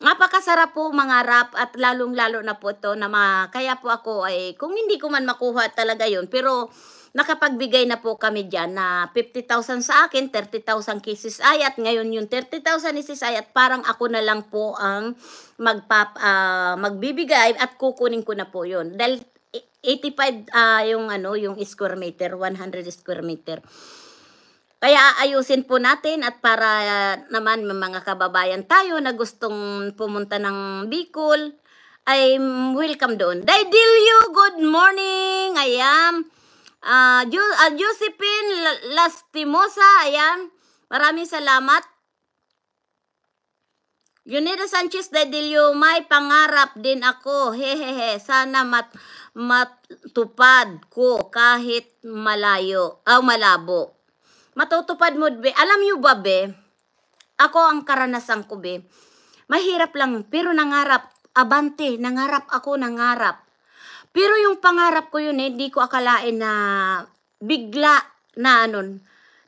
Napakasarap po mga rap at lalong-lalo na po ito na ma, kaya po ako ay kung hindi ko man makuha talaga yon pero nakapagbigay na po kami dyan na 50,000 sa akin, 30,000 kay Ay at ngayon yung 30,000 ni Ay at parang ako na lang po ang magpap, uh, magbibigay at kukunin ko na po yon Dahil 85 e, uh, ah, yung ano yung square meter, 100 square meter. Kaya ayusin po natin at para naman mga kababayan tayo na gustong pumunta ng Bicol, ay welcome doon. you, good morning! Ayan. Uh, Josephine Lastimosa, ayan. Maraming salamat. Yunida Sanchez Daidilio, may pangarap din ako. Hehehe, sana mat matupad ko kahit malayo, aw oh, malabo matutupad mo, be. Alam nyo ba, be, ako ang karanasan ko, be. Mahirap lang, pero nangarap. Abante, nangarap ako, nangarap. Pero yung pangarap ko yun, eh, di ko akalain na bigla na anon,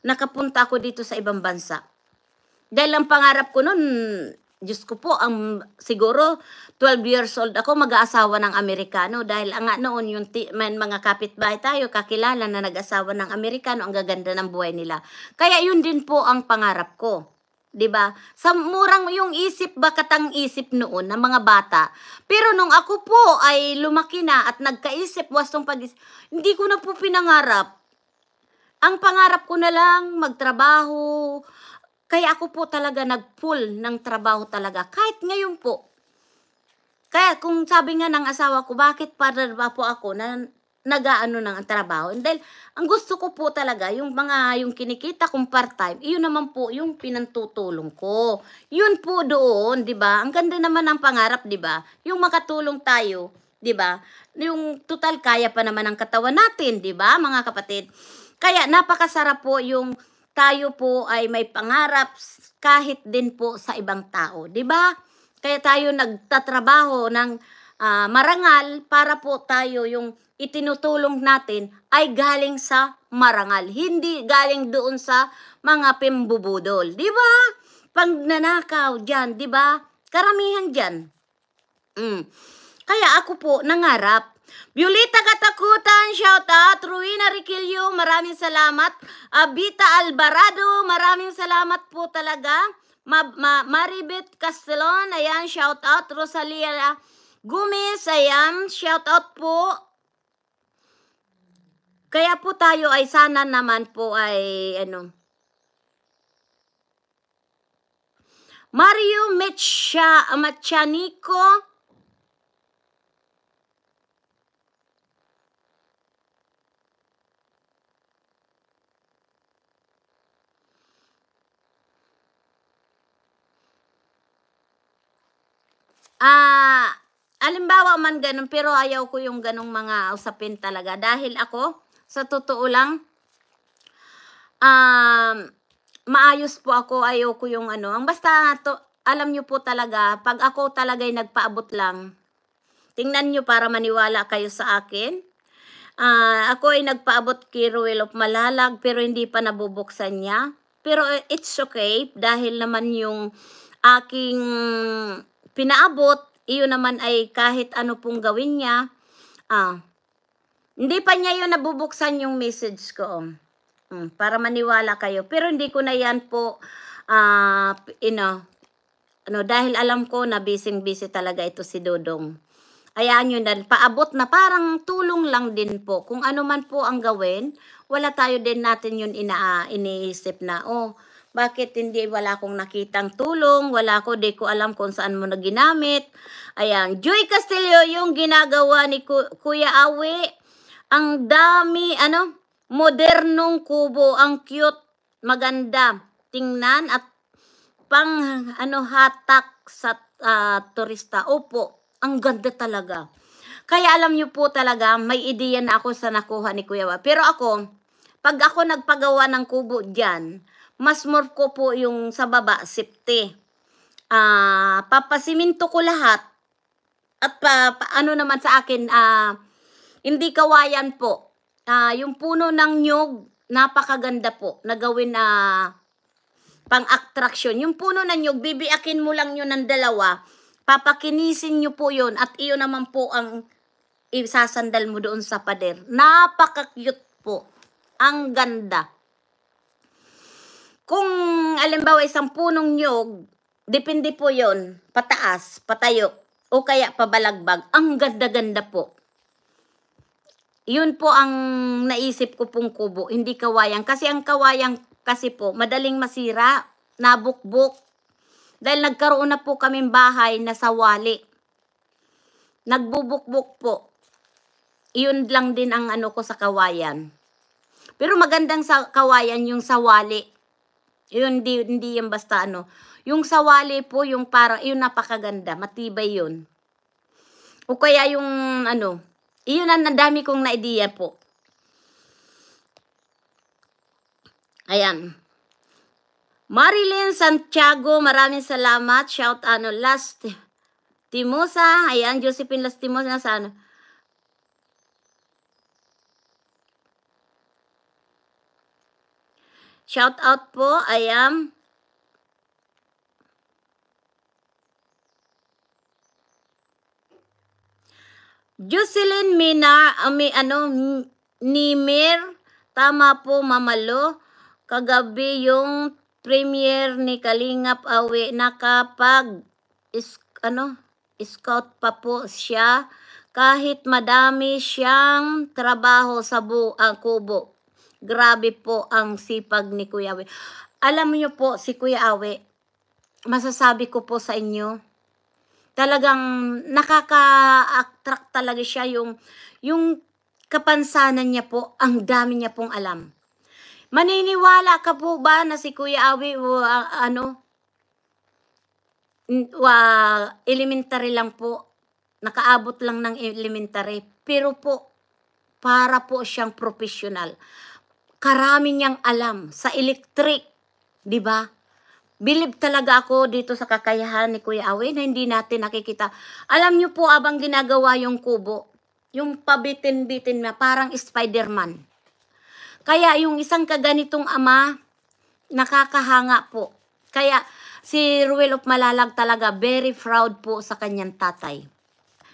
nakapunta ako dito sa ibang bansa. Dahil ang pangarap ko noon, Diyos ko po, ang siguro 12 years old ako, mag-aasawa ng Amerikano dahil ang noon yung man, mga kapitbahay tayo, kakilala na nag-asawa ng Amerikano, ang gaganda ng buhay nila. Kaya yun din po ang pangarap ko. 'di ba? Sa murang yung isip bakatang isip noon ng mga bata. Pero nung ako po ay lumaki na at nagkaisip wastong pag hindi ko na po pinangarap. Ang pangarap ko na lang magtrabaho. Kaya ako po talaga nag-pull ng trabaho talaga. Kahit ngayon po, kaya kung sabi nga ng asawa ko, bakit partner ba po ako na nag-aano ng ang trabaho? And dahil ang gusto ko po talaga, yung mga yung kinikita kong part-time, iyon naman po yung pinantutulong ko. Yun po doon, 'di ba? Ang ganda naman ng pangarap, 'di ba? Yung makatulong tayo, 'di ba? Yung total kaya pa naman ng katawan natin, 'di ba, mga kapatid? Kaya napakasarap po yung tayo po ay may pangarap kahit din po sa ibang tao, 'di ba? Kaya tayo nagtatrabaho ng uh, marangal para po tayo yung itinutulong natin ay galing sa marangal. Hindi galing doon sa mga pimbubudol. Di ba? Pagnanakaw dyan, di ba? Karamihan dyan. Mm. Kaya ako po nangarap Violeta Katakutan, shout out. Ruina Riquillo, maraming salamat. Abita Alvarado, maraming salamat po talaga. Ma Ma Maribit Castellon, ayan, shout out. Rosalia Gumis, ayan, shout out po. Kaya po tayo ay sana naman po ay ano, Mario Mecha, Machanico, Ah, alimbawa man ganun, pero ayaw ko yung ganung mga usapin talaga. Dahil ako, sa totoo lang, um, maayos po ako, ayaw ko yung ano. Ang basta, to, alam nyo po talaga, pag ako talaga'y nagpaabot lang, tingnan nyo para maniwala kayo sa akin. Uh, ako ay nagpaabot kay Ruel of Malalag pero hindi pa nabubuksan niya. Pero eh, it's okay dahil naman yung aking pinaabot, iyon naman ay kahit ano pong gawin niya, ah, hindi pa niya yun nabubuksan yung message ko. Um, para maniwala kayo. Pero hindi ko na yan po, uh, you know, ano, dahil alam ko na busy-busy talaga ito si Dodong. Ayan yun, paabot na parang tulong lang din po. Kung ano man po ang gawin, wala tayo din natin yun ina, ah, iniisip na, oh, bakit hindi wala akong nakitang tulong, wala ko, di ko alam kung saan mo na ginamit. Ayan, Joy Castillo yung ginagawa ni Ku Kuya Awi. Ang dami, ano, modernong kubo, ang cute, maganda, tingnan at pang ano hatak sa uh, turista. Opo, ang ganda talaga. Kaya alam niyo po talaga, may ideya na ako sa nakuha ni Kuya Wa. Pero ako, pag ako nagpagawa ng kubo dyan, mas more ko po yung sa baba, safety. Uh, papasiminto ko lahat. At pa, pa, ano naman sa akin, uh, hindi kawayan po. Uh, yung puno ng nyog, napakaganda po. Nagawin na uh, pang-attraction. Yung puno ng nyog, bibiakin mo lang yun ng dalawa. Papakinisin nyo po yun. At iyon naman po ang isasandal mo doon sa pader. Napaka-cute po. Ang ganda. Kung alimbawa isang punong nyog, depende po yon pataas, patayo, o kaya pabalagbag. Ang ganda-ganda po. Yun po ang naisip ko pong kubo, hindi kawayang. Kasi ang kawayang kasi po, madaling masira, nabukbok. Dahil nagkaroon na po kaming bahay na sawali. Nagbubukbuk po. Iyon lang din ang ano ko sa kawayan. Pero magandang sa kawayan yung sawali. Yun, hindi, hindi yung basta ano. Yung sawali po, yung parang, yun napakaganda. Matibay yun. O kaya yung ano, iyon ang dami kong na-idea po. Ayan. Marilyn Santiago, maraming salamat. Shout ano, last Timosa. Ayan, Josephine Lastimosa na sa ano. Shout out po, I am Jocelyn Mina, ami ano, Nimir, tama po mamalo, kagabi yung premiere ni Kalingap Awi, nakapag, is, ano, scout pa po siya, kahit madami siyang trabaho sa buang kubo. Grabe po ang sipag ni Kuya Awe. Alam niyo po, si Kuya Awe, masasabi ko po sa inyo, talagang nakaka-attract talaga siya yung, yung kapansanan niya po, ang dami niya pong alam. Maniniwala ka po ba na si Kuya Awi uh, ano uh, elementary lang po, nakaabot lang ng elementary, pero po para po siyang professional karami niyang alam sa electric, 'di ba? Bilib talaga ako dito sa kakayahan ni Kuya Awe na hindi natin nakikita. Alam niyo po abang ginagawa yung kubo, yung pabitin-bitin na parang Spider-Man. Kaya yung isang kaganitong ama, nakakahanga po. Kaya si Ruel of Malalag talaga very proud po sa kanyang tatay.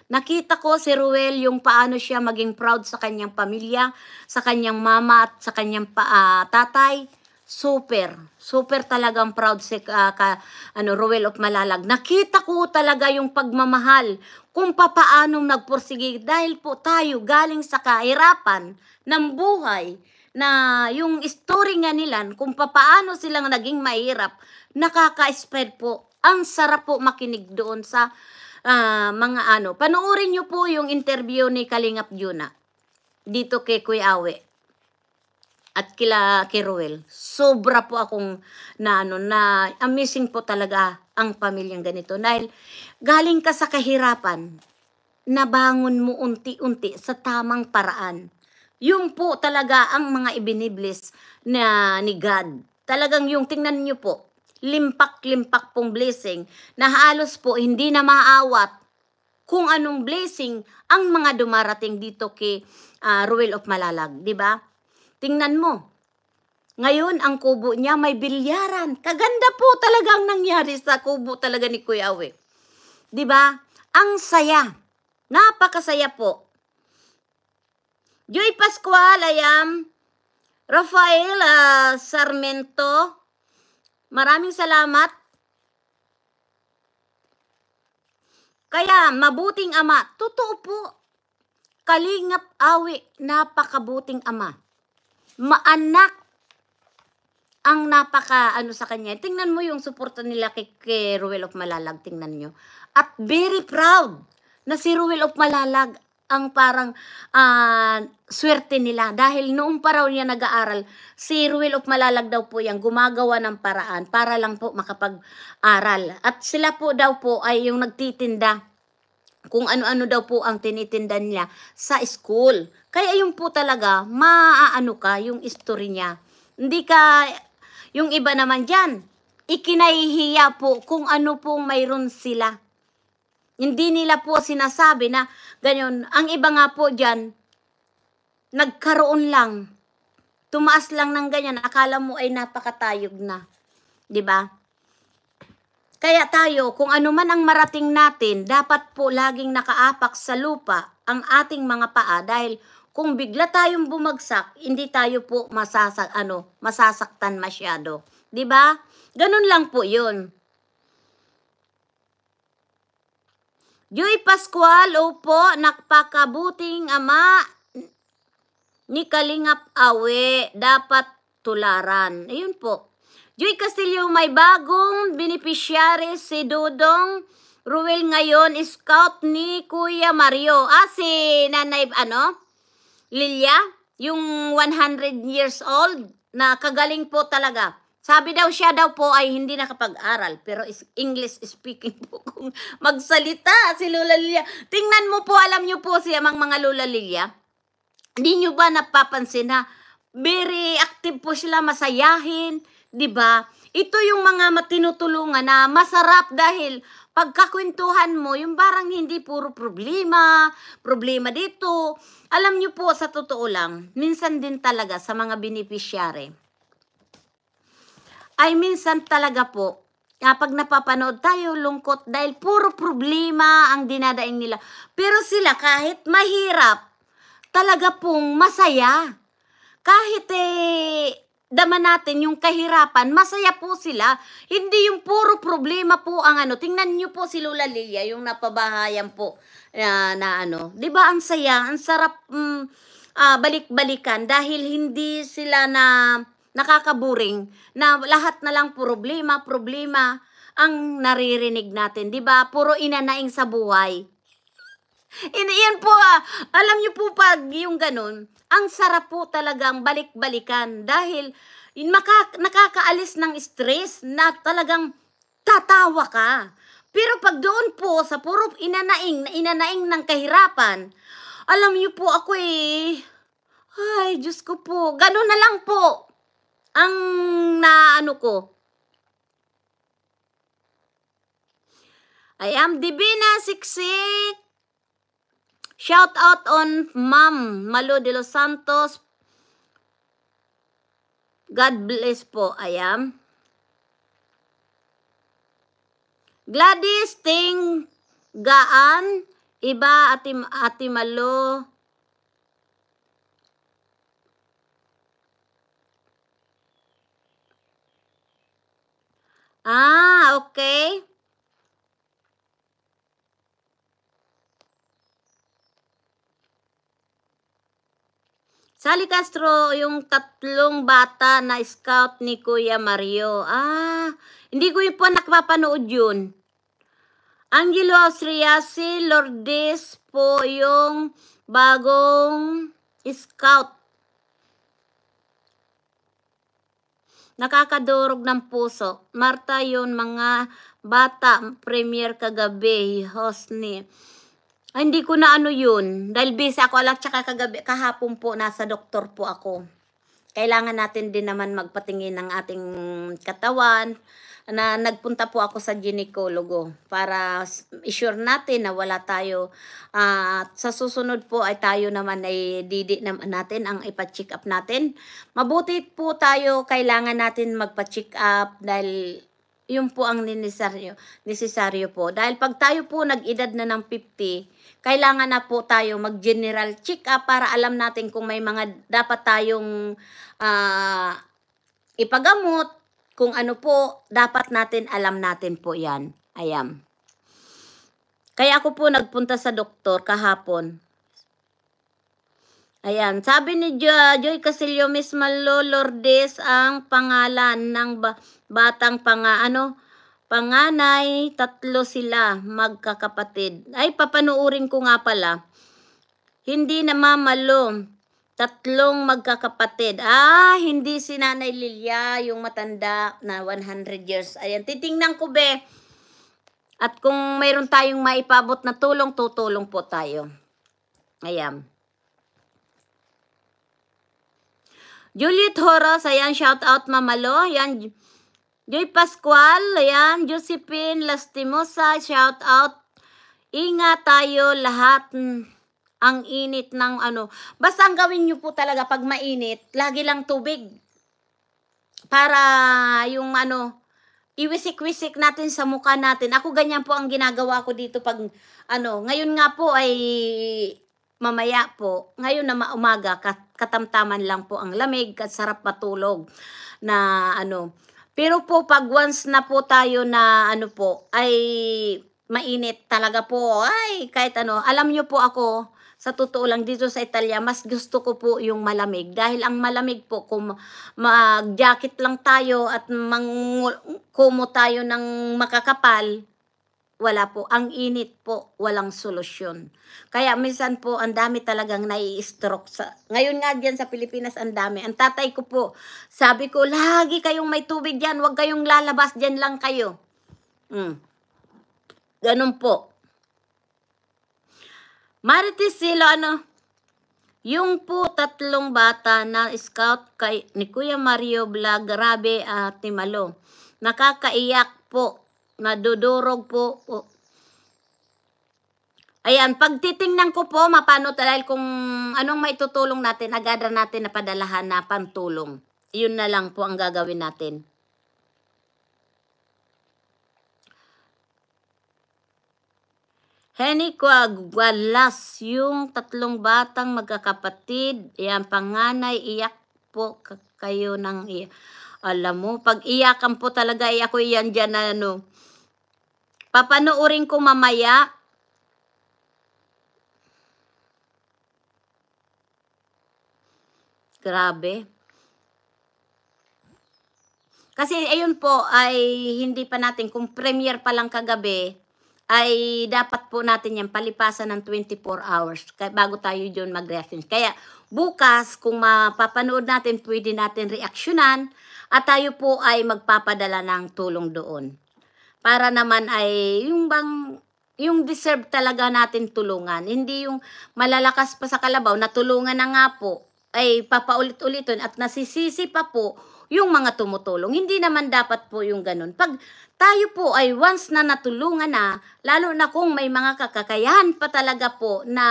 Nakita ko si Ruel yung paano siya maging proud sa kanyang pamilya, sa kanyang mama at sa kanyang pa, uh, tatay. Super, super talagang proud si uh, ka, ano, Ruel of Malalag. Nakita ko talaga yung pagmamahal kung papaanong nagpursige dahil po tayo galing sa kahirapan ng buhay na yung story nga nila kung papaano silang naging mahirap, nakaka-inspire po. Ang sarap po makinig doon sa uh, mga ano, panoorin nyo po yung interview ni Kalingap Juna dito kay Kuya Awe at kila kay Ruel. Sobra po akong na ano, na amazing po talaga ang pamilyang ganito dahil galing ka sa kahirapan, nabangon mo unti-unti sa tamang paraan. Yung po talaga ang mga ibiniblis na ni God. Talagang yung tingnan nyo po, limpak-limpak pong blessing na halos po hindi na maawat kung anong blessing ang mga dumarating dito kay uh, Ruel of Malalag, di ba? Tingnan mo. Ngayon, ang kubo niya may bilyaran. Kaganda po talaga ang nangyari sa kubo talaga ni Kuya Awe. Di ba? Ang saya. Napakasaya po. Joy Pascual, ayam. Rafaela Rafael uh, Sarmento, Maraming salamat. Kaya, mabuting ama. Totoo po. Kalingap awi, napakabuting ama. Maanak ang napaka ano sa kanya. Tingnan mo yung suporta nila kay, kay Ruel of Malalag. Tingnan nyo. At very proud na si Ruel of Malalag ang parang uh, swerte nila. Dahil noong pa niya nag-aaral, si Ruel of Malalag daw po yung gumagawa ng paraan para lang po makapag-aral. At sila po daw po ay yung nagtitinda kung ano-ano daw po ang tinitinda nila sa school. Kaya yung po talaga, maaano ka yung story niya. Hindi ka, yung iba naman dyan, ikinahihiya po kung ano pong mayroon sila. Hindi nila po sinasabi na Ganyan. Ang iba nga po dyan, nagkaroon lang. Tumaas lang ng ganyan. Akala mo ay napakatayog na. ba? Diba? Kaya tayo, kung ano man ang marating natin, dapat po laging nakaapak sa lupa ang ating mga paa dahil kung bigla tayong bumagsak, hindi tayo po masasak ano, masasaktan masyado. 'Di ba? Ganun lang po 'yun. Joy Pascual, opo, nakpakabuting ama ni Kalingap Awe, dapat tularan. Ayun po. Joy Castillo, may bagong beneficiary si Dudong Ruel ngayon, scout ni Kuya Mario. Ah, si Nanay, ano? Lilia, yung 100 years old, na kagaling po talaga. Sabi daw siya daw po ay hindi nakapag-aral pero is English speaking po kung magsalita si Lola Lilia. Tingnan mo po, alam niyo po si amang mga Lola Lilia. Hindi niyo ba napapansin na very active po sila masayahin, 'di ba? Ito yung mga tinutulungan na masarap dahil pagkakwentuhan mo, yung parang hindi puro problema, problema dito. Alam niyo po, sa totoo lang, minsan din talaga sa mga beneficiary, ay minsan talaga po, kapag ah, napapanood tayo, lungkot dahil puro problema ang dinadaing nila. Pero sila kahit mahirap, talaga pong masaya. Kahit eh, dama natin yung kahirapan, masaya po sila. Hindi yung puro problema po ang ano. Tingnan niyo po si Lola Lilia, yung napabahayan po na, na ano. 'Di ba ang saya, ang sarap mm, uh, balik-balikan dahil hindi sila na nakakaburing na lahat na lang problema, problema ang naririnig natin, 'di ba? Puro inanaing sa buhay. Iniyan po, ah, alam niyo po pag yung ganun, ang sarap po talagang balik-balikan dahil maka, nakakaalis ng stress na talagang tatawa ka. Pero pag doon po sa puro inanaing na inanaing ng kahirapan, alam niyo po ako eh, ay, Diyos ko po, ganun na lang po ang naano ko. I am Divina Siksik. Shout out on Ma'am Malo de Los Santos. God bless po, I am. Gladys Ting Gaan, Iba Atim Atimalo, Ah, okay. Sally Castro, yung tatlong bata na scout ni Kuya Mario. Ah, hindi ko yun po nakapanood yun. Angelo Sriasi Lourdes po yung bagong scout Nakakadurog ng puso. Marta yon mga bata, premier kagabi, host ni. Ay, hindi ko na ano yun. Dahil busy ako alak, tsaka kagabi, kahapon po, nasa doktor po ako. Kailangan natin din naman magpatingin ng ating katawan na nagpunta po ako sa ginekologo para sure natin na wala tayo uh, sa susunod po ay tayo naman ay didi naman natin ang ipa-check up natin. Mabuti po tayo kailangan natin magpa-check up dahil yun po ang necessaryo, necessaryo po. Dahil pag tayo po nag-edad na ng 50, kailangan na po tayo mag-general check-up para alam natin kung may mga dapat tayong uh, ipagamot kung ano po, dapat natin, alam natin po yan. Ayan. Kaya ako po nagpunta sa doktor kahapon. Ayan, sabi ni Joy, Joy Casillo mismo Lourdes ang pangalan ng ba batang panga ano panganay, tatlo sila magkakapatid. Ay papanuurin ko nga pala. Hindi na namamalo tatlong magkakapatid. Ah, hindi si Nanay Lilia, yung matanda na 100 years. Ayan, titingnan ko be. At kung mayroon tayong maipabot na tulong, tutulong po tayo. Ayan. Juliet Horos, ayan, shout out Mamalo. Ayan, Joy Pascual, ayan, Josephine Lastimosa, shout out. Ingat tayo lahat ang init ng ano. Basta ang gawin nyo po talaga pag mainit, lagi lang tubig. Para yung ano, iwisik-wisik natin sa mukha natin. Ako ganyan po ang ginagawa ko dito pag ano, ngayon nga po ay mamaya po, ngayon na maumaga, katamtaman lang po ang lamig, at sarap matulog na ano. Pero po pag once na po tayo na ano po, ay mainit talaga po. Ay, kahit ano, alam nyo po ako, sa totoo lang dito sa Italia, mas gusto ko po yung malamig. Dahil ang malamig po, kung mag-jacket lang tayo at kumo tayo ng makakapal, wala po. Ang init po, walang solusyon. Kaya minsan po, ang dami talagang nai-stroke. Sa, ngayon nga dyan sa Pilipinas, ang dami. Ang tatay ko po, sabi ko, lagi kayong may tubig dyan, huwag kayong lalabas, dyan lang kayo. Mm. Ganun po. Marites sila ano? Yung po tatlong bata na scout kay ni Kuya Mario Vlog, Grabe at uh, Timalo. Nakakaiyak po, nadudurog po. po. Ayan, pagtitingnan ko po, mapano dahil kung anong maitutulong natin, agad natin na padalahan na pantulong. Yun na lang po ang gagawin natin. Henny Coagwalas, yung tatlong batang magkakapatid, yan, panganay, iyak po kayo ng iyak. Alam mo, pag iyakan po talaga, iyak eh, ko iyan dyan na ano. Papanoorin ko mamaya. Grabe. Kasi ayun po ay hindi pa natin, kung premiere pa lang kagabi, ay dapat po natin yan palipasan ng 24 hours bago tayo dyan mag-reaction. Kaya bukas, kung mapapanood natin, pwede natin reaksyonan at tayo po ay magpapadala ng tulong doon. Para naman ay yung bang yung deserve talaga natin tulungan. Hindi yung malalakas pa sa kalabaw, natulungan na nga po, ay papaulit-ulitin at nasisisi pa po yung mga tumutulong. Hindi naman dapat po yung ganun. Pag tayo po ay once na natulungan na, lalo na kung may mga kakakayahan pa talaga po na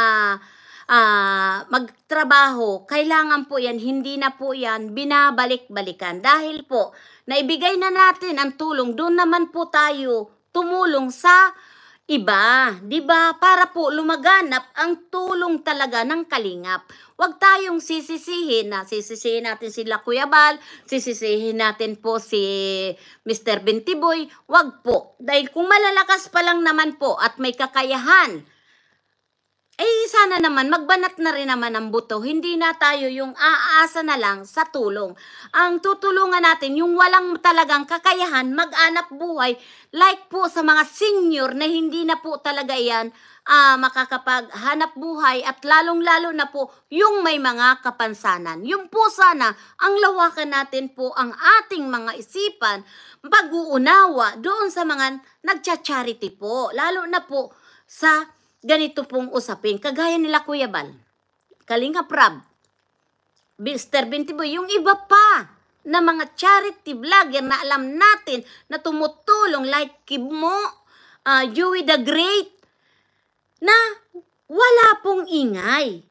uh, magtrabaho, kailangan po yan, hindi na po yan binabalik-balikan. Dahil po, naibigay na natin ang tulong, doon naman po tayo tumulong sa Iba, 'di ba? Para po lumaganap ang tulong talaga ng kalingap. Huwag tayong sisisihin na sisisihin natin sila Kuya Bal, sisisihin natin po si Mr. Bentiboy. Huwag po. Dahil kung malalakas pa lang naman po at may kakayahan eh sana naman magbanat na rin naman ang buto. Hindi na tayo yung aasa na lang sa tulong. Ang tutulungan natin, yung walang talagang kakayahan, mag-anap buhay, like po sa mga senior na hindi na po talaga yan uh, ah, makakapaghanap buhay at lalong-lalo na po yung may mga kapansanan. Yung po sana ang lawakan natin po ang ating mga isipan, pag-uunawa doon sa mga nagcha-charity po, lalo na po sa ganito pong usapin. Kagaya nila Kuya Bal, Kalinga Prab, Mr. Bintiboy, yung iba pa na mga charity vlogger na alam natin na tumutulong like Mo, uh, ah, Dewey the Great, na wala pong ingay.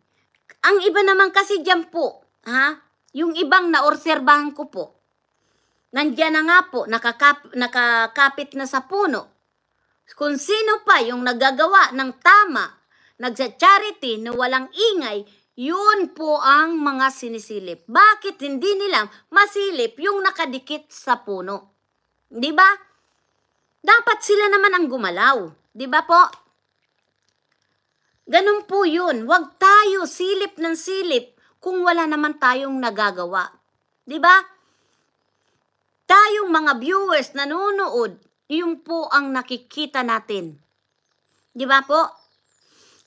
Ang iba naman kasi dyan po, ha? Yung ibang naorserbahan ko po, nandiyan na nga po, nakakap, nakakapit na sa puno, kung sino pa yung nagagawa ng tama, nagsa-charity na walang ingay, yun po ang mga sinisilip. Bakit hindi nila masilip yung nakadikit sa puno? 'Di ba? Dapat sila naman ang gumalaw, 'di ba po? Ganun po 'yun. Huwag tayo silip ng silip kung wala naman tayong nagagawa. 'Di ba? Tayong mga viewers nanonood, yun po ang nakikita natin. Di ba po?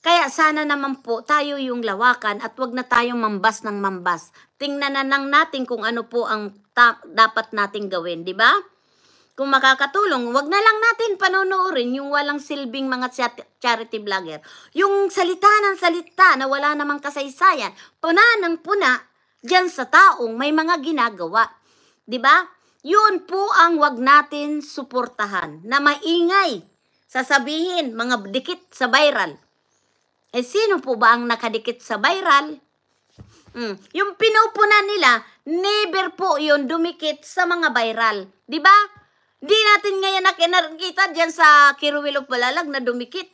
Kaya sana naman po tayo yung lawakan at wag na tayong mambas ng mambas. Tingnan na lang natin kung ano po ang dapat nating gawin, di ba? Kung makakatulong, wag na lang natin panonoodin yung walang silbing mga charity vlogger. Yung salita ng salita na wala namang kasaysayan, puna ng puna diyan sa taong may mga ginagawa. Di ba? Yun po ang wag natin suportahan na maingay sasabihin mga dikit sa viral. Eh sino po ba ang nakadikit sa viral? Hmm. Yung pinupunan nila, never po yun dumikit sa mga viral. Di ba? Di natin ngayon nakita dyan sa Kiruwil of Balalag na dumikit.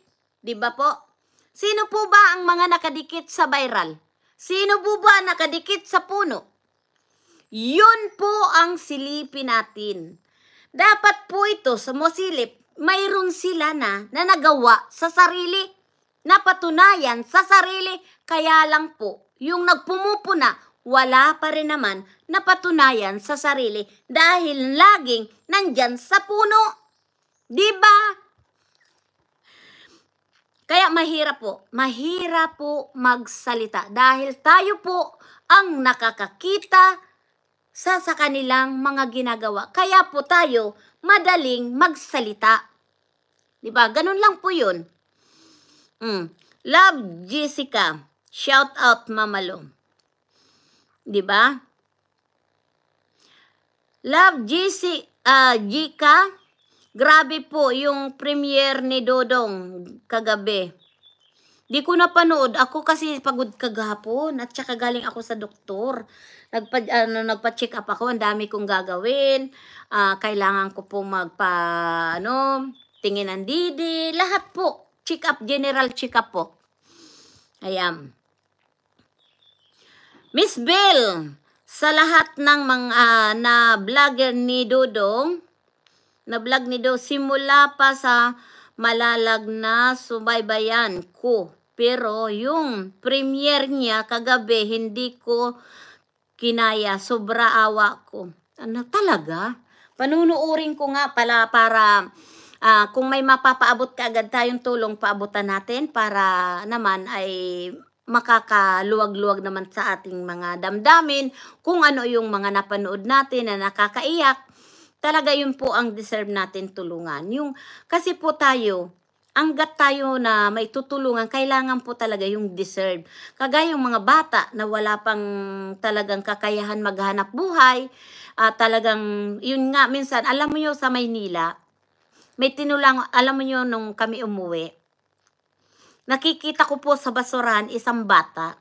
Di ba po? Sino po ba ang mga nakadikit sa viral? Sino po ba nakadikit sa puno? Yun po ang silipin natin. Dapat po ito sa mosilip, mayroon sila na na nagawa sa sarili, napatunayan sa sarili. Kaya lang po, yung nagpumupuna, wala pa rin naman napatunayan sa sarili dahil laging nandyan sa puno. Di ba? Kaya mahirap po, mahirap po magsalita dahil tayo po ang nakakakita, sa, sa kanilang mga ginagawa. Kaya po tayo madaling magsalita. 'Di ba? Ganun lang po 'yun. Mm. Love Jessica. Shout out Mama Lom. 'Di ba? Love Jessica uh, Jika. Grabe po yung premiere ni Dodong kagabi. Di ko napanood. Ako kasi pagod kagapon at saka galing ako sa doktor nagpa ano nagpa-check up ako, ang dami kong gagawin. Uh, kailangan ko po magpa ano, tingin ng didi, lahat po. Check up, general check up po. Ayam. Miss Bill, sa lahat ng mga uh, na vlogger ni Dudong, na vlog ni Dudong, simula pa sa malalag na subaybayan ko. Pero yung premiere niya kagabi, hindi ko kinaya, sobra awa ko. Ano talaga? Panunuurin ko nga pala para uh, kung may mapapaabot ka agad tayong tulong, paabutan natin para naman ay makakaluwag-luwag naman sa ating mga damdamin kung ano yung mga napanood natin na nakakaiyak. Talaga yun po ang deserve natin tulungan. Yung, kasi po tayo, hanggat tayo na may tutulungan, kailangan po talaga yung deserve. Kagaya yung mga bata na wala pang talagang kakayahan maghanap buhay, uh, talagang, yun nga, minsan, alam mo yun sa Maynila, may tinulang, alam mo yun nung kami umuwi, nakikita ko po sa basurahan isang bata,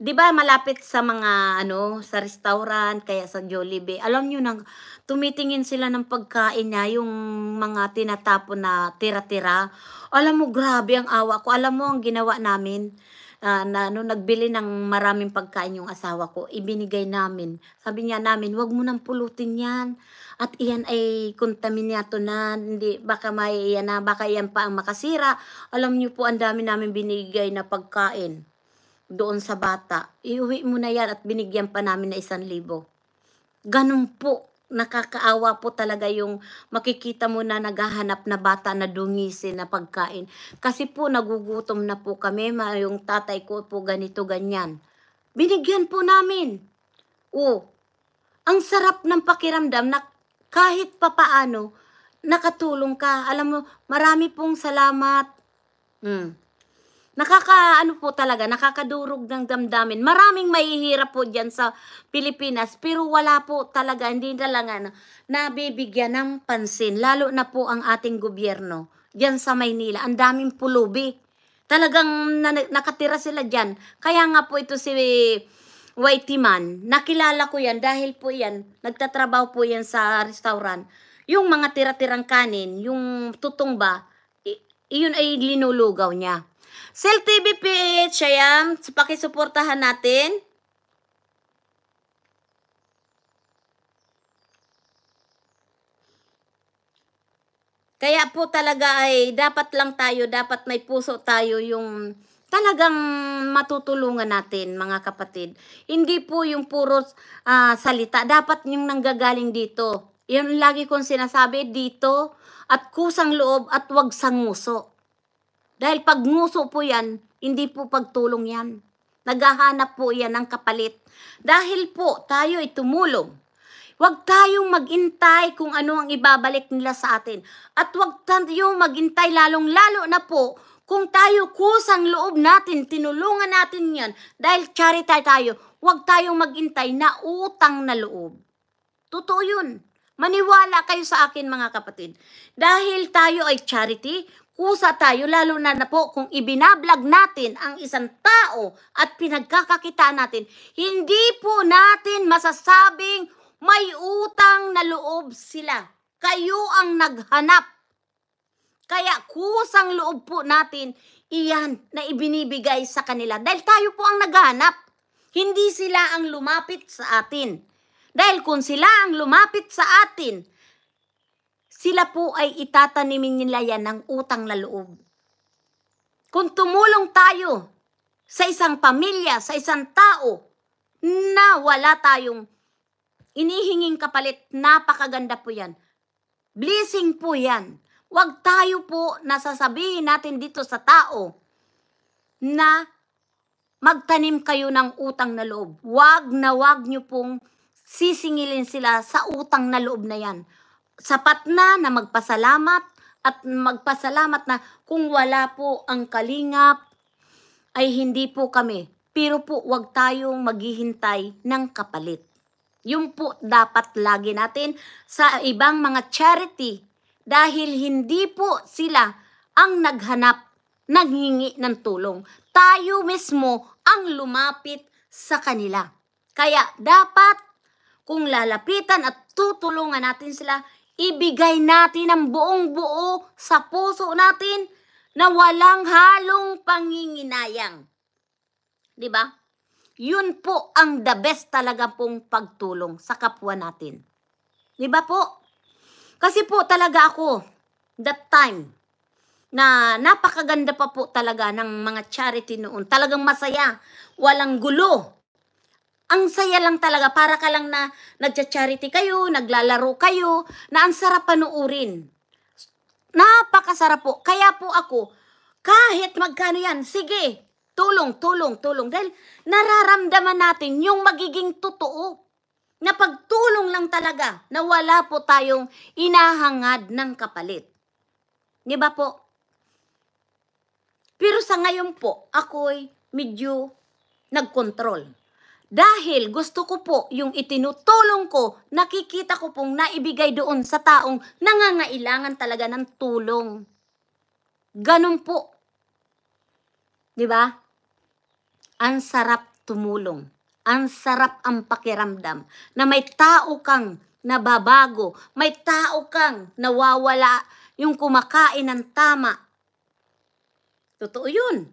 'di ba malapit sa mga ano, sa restaurant kaya sa Jollibee. Alam niyo nang tumitingin sila ng pagkain niya, yung mga tinatapon na tira-tira. Alam mo grabe ang awa ko. Alam mo ang ginawa namin uh, na ano, nagbili ng maraming pagkain yung asawa ko, ibinigay namin. Sabi niya namin, huwag mo nang pulutin yan. At iyan ay kontaminato na, hindi, baka may iyan na, baka iyan pa ang makasira. Alam niyo po, ang dami namin binigay na pagkain doon sa bata. Iuwi mo na yan at binigyan pa namin na isang libo. Ganun po. Nakakaawa po talaga yung makikita mo na naghahanap na bata na dungisin na pagkain. Kasi po nagugutom na po kami. Yung tatay ko po ganito ganyan. Binigyan po namin. O, oh, ang sarap ng pakiramdam na kahit papaano nakatulong ka. Alam mo, marami pong salamat. Mm nakaka ano po talaga, nakakadurog ng damdamin. Maraming mahihirap po diyan sa Pilipinas pero wala po talaga hindi talaga na, ano, nabibigyan ng pansin lalo na po ang ating gobyerno diyan sa Maynila. Ang daming pulubi. Talagang na, nakatira sila diyan. Kaya nga po ito si Whitey Man, nakilala ko 'yan dahil po 'yan nagtatrabaho po 'yan sa restaurant. Yung mga tira-tirang kanin, yung tutong ba, iyon ay linulugaw niya. Cell TV PH, ayan, pakisuportahan natin. Kaya po talaga ay dapat lang tayo, dapat may puso tayo yung talagang matutulungan natin mga kapatid. Hindi po yung puro uh, salita, dapat yung nanggagaling dito. Yan lagi kong sinasabi dito at kusang loob at wag sanguso. Dahil pag nguso po yan, hindi po pagtulong yan. Naghahanap po yan ng kapalit. Dahil po tayo ay tumulong. Huwag tayong magintay kung ano ang ibabalik nila sa atin. At huwag tayong magintay lalong-lalo na po kung tayo kusang loob natin, tinulungan natin yan. Dahil charity tayo, huwag tayong magintay na utang na loob. Totoo yun. Maniwala kayo sa akin mga kapatid. Dahil tayo ay charity, Kusa tayo lalo na na po kung ibinablag natin ang isang tao at pinagkakakita natin, hindi po natin masasabing may utang na loob sila. Kayo ang naghanap. Kaya kusang loob po natin iyan na ibinibigay sa kanila. Dahil tayo po ang naghanap. Hindi sila ang lumapit sa atin. Dahil kung sila ang lumapit sa atin, sila po ay itatanimin nila yan ng utang na loob. Kung tumulong tayo sa isang pamilya, sa isang tao, na wala tayong inihinging kapalit, napakaganda po yan. Blessing po yan. Huwag tayo po nasasabihin natin dito sa tao na magtanim kayo ng utang na loob. Huwag na huwag nyo pong sisingilin sila sa utang na loob na yan sapat na na magpasalamat at magpasalamat na kung wala po ang kalingap ay hindi po kami. Pero po wag tayong maghihintay ng kapalit. Yun po dapat lagi natin sa ibang mga charity dahil hindi po sila ang naghanap, naghingi ng tulong. Tayo mismo ang lumapit sa kanila. Kaya dapat kung lalapitan at tutulungan natin sila, ibigay natin ang buong buo sa puso natin na walang halong panginginayang. 'Di ba? Yun po ang the best talaga pong pagtulong sa kapwa natin. 'Di ba po? Kasi po talaga ako that time na napakaganda pa po talaga ng mga charity noon. Talagang masaya, walang gulo, ang saya lang talaga. Para ka lang na nagcha-charity kayo, naglalaro kayo, na ang sarap panuurin. Napakasarap po. Kaya po ako, kahit magkano yan, sige, tulong, tulong, tulong. Dahil nararamdaman natin yung magiging totoo na pagtulong lang talaga na wala po tayong inahangad ng kapalit. Di ba po? Pero sa ngayon po, ako'y medyo nag-control. Dahil gusto ko po yung itinutulong ko, nakikita ko pong naibigay doon sa taong nangangailangan talaga ng tulong. Ganun po. Di ba? Ang sarap tumulong. Ang sarap ang pakiramdam na may tao kang nababago, may tao kang nawawala yung kumakain ng tama. Totoo yun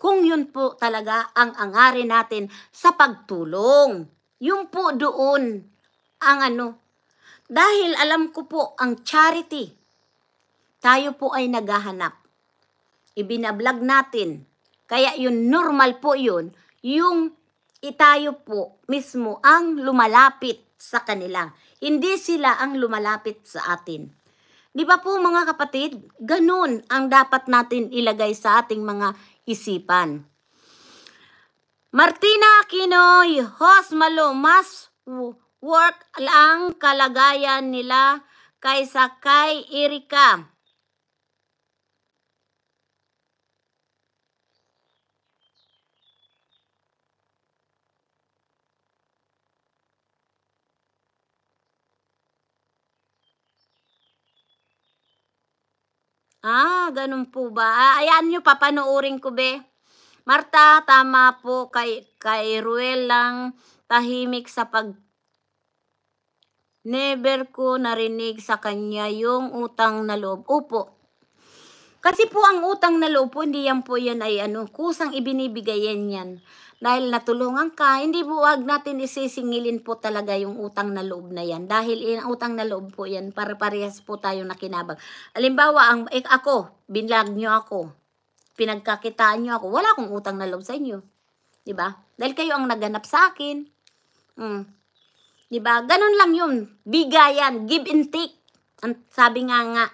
kung yun po talaga ang angare natin sa pagtulong. Yung po doon ang ano. Dahil alam ko po ang charity, tayo po ay naghahanap. Ibinablag natin. Kaya yun normal po yun, yung itayo po mismo ang lumalapit sa kanila. Hindi sila ang lumalapit sa atin. Di ba po mga kapatid, ganun ang dapat natin ilagay sa ating mga isipan. Martina Aquino, Hos Malo, mas work lang kalagayan nila kaysa kay Erika. Ah, ganun po ba? Ah, ayan nyo, papanoorin ko be. Marta, tama po kay, kay Ruel lang tahimik sa pag Never ko narinig sa kanya yung utang na loob. Upo. Kasi po ang utang na loob po, hindi yan po yan ay ano, kusang ibinibigayan yan. Dahil natulungan ka, hindi po wag natin isisingilin po talaga yung utang na loob na yan. Dahil ang utang na loob po yan, para parehas po tayo nakinabang. Alimbawa, ang, eh, ako, binlag nyo ako, pinagkakitaan nyo ako, wala akong utang na loob sa inyo. ba? Diba? Dahil kayo ang naganap sa akin. Mm. ba? Diba? Ganun lang yun. Bigayan, give and take. Ang sabi nga nga,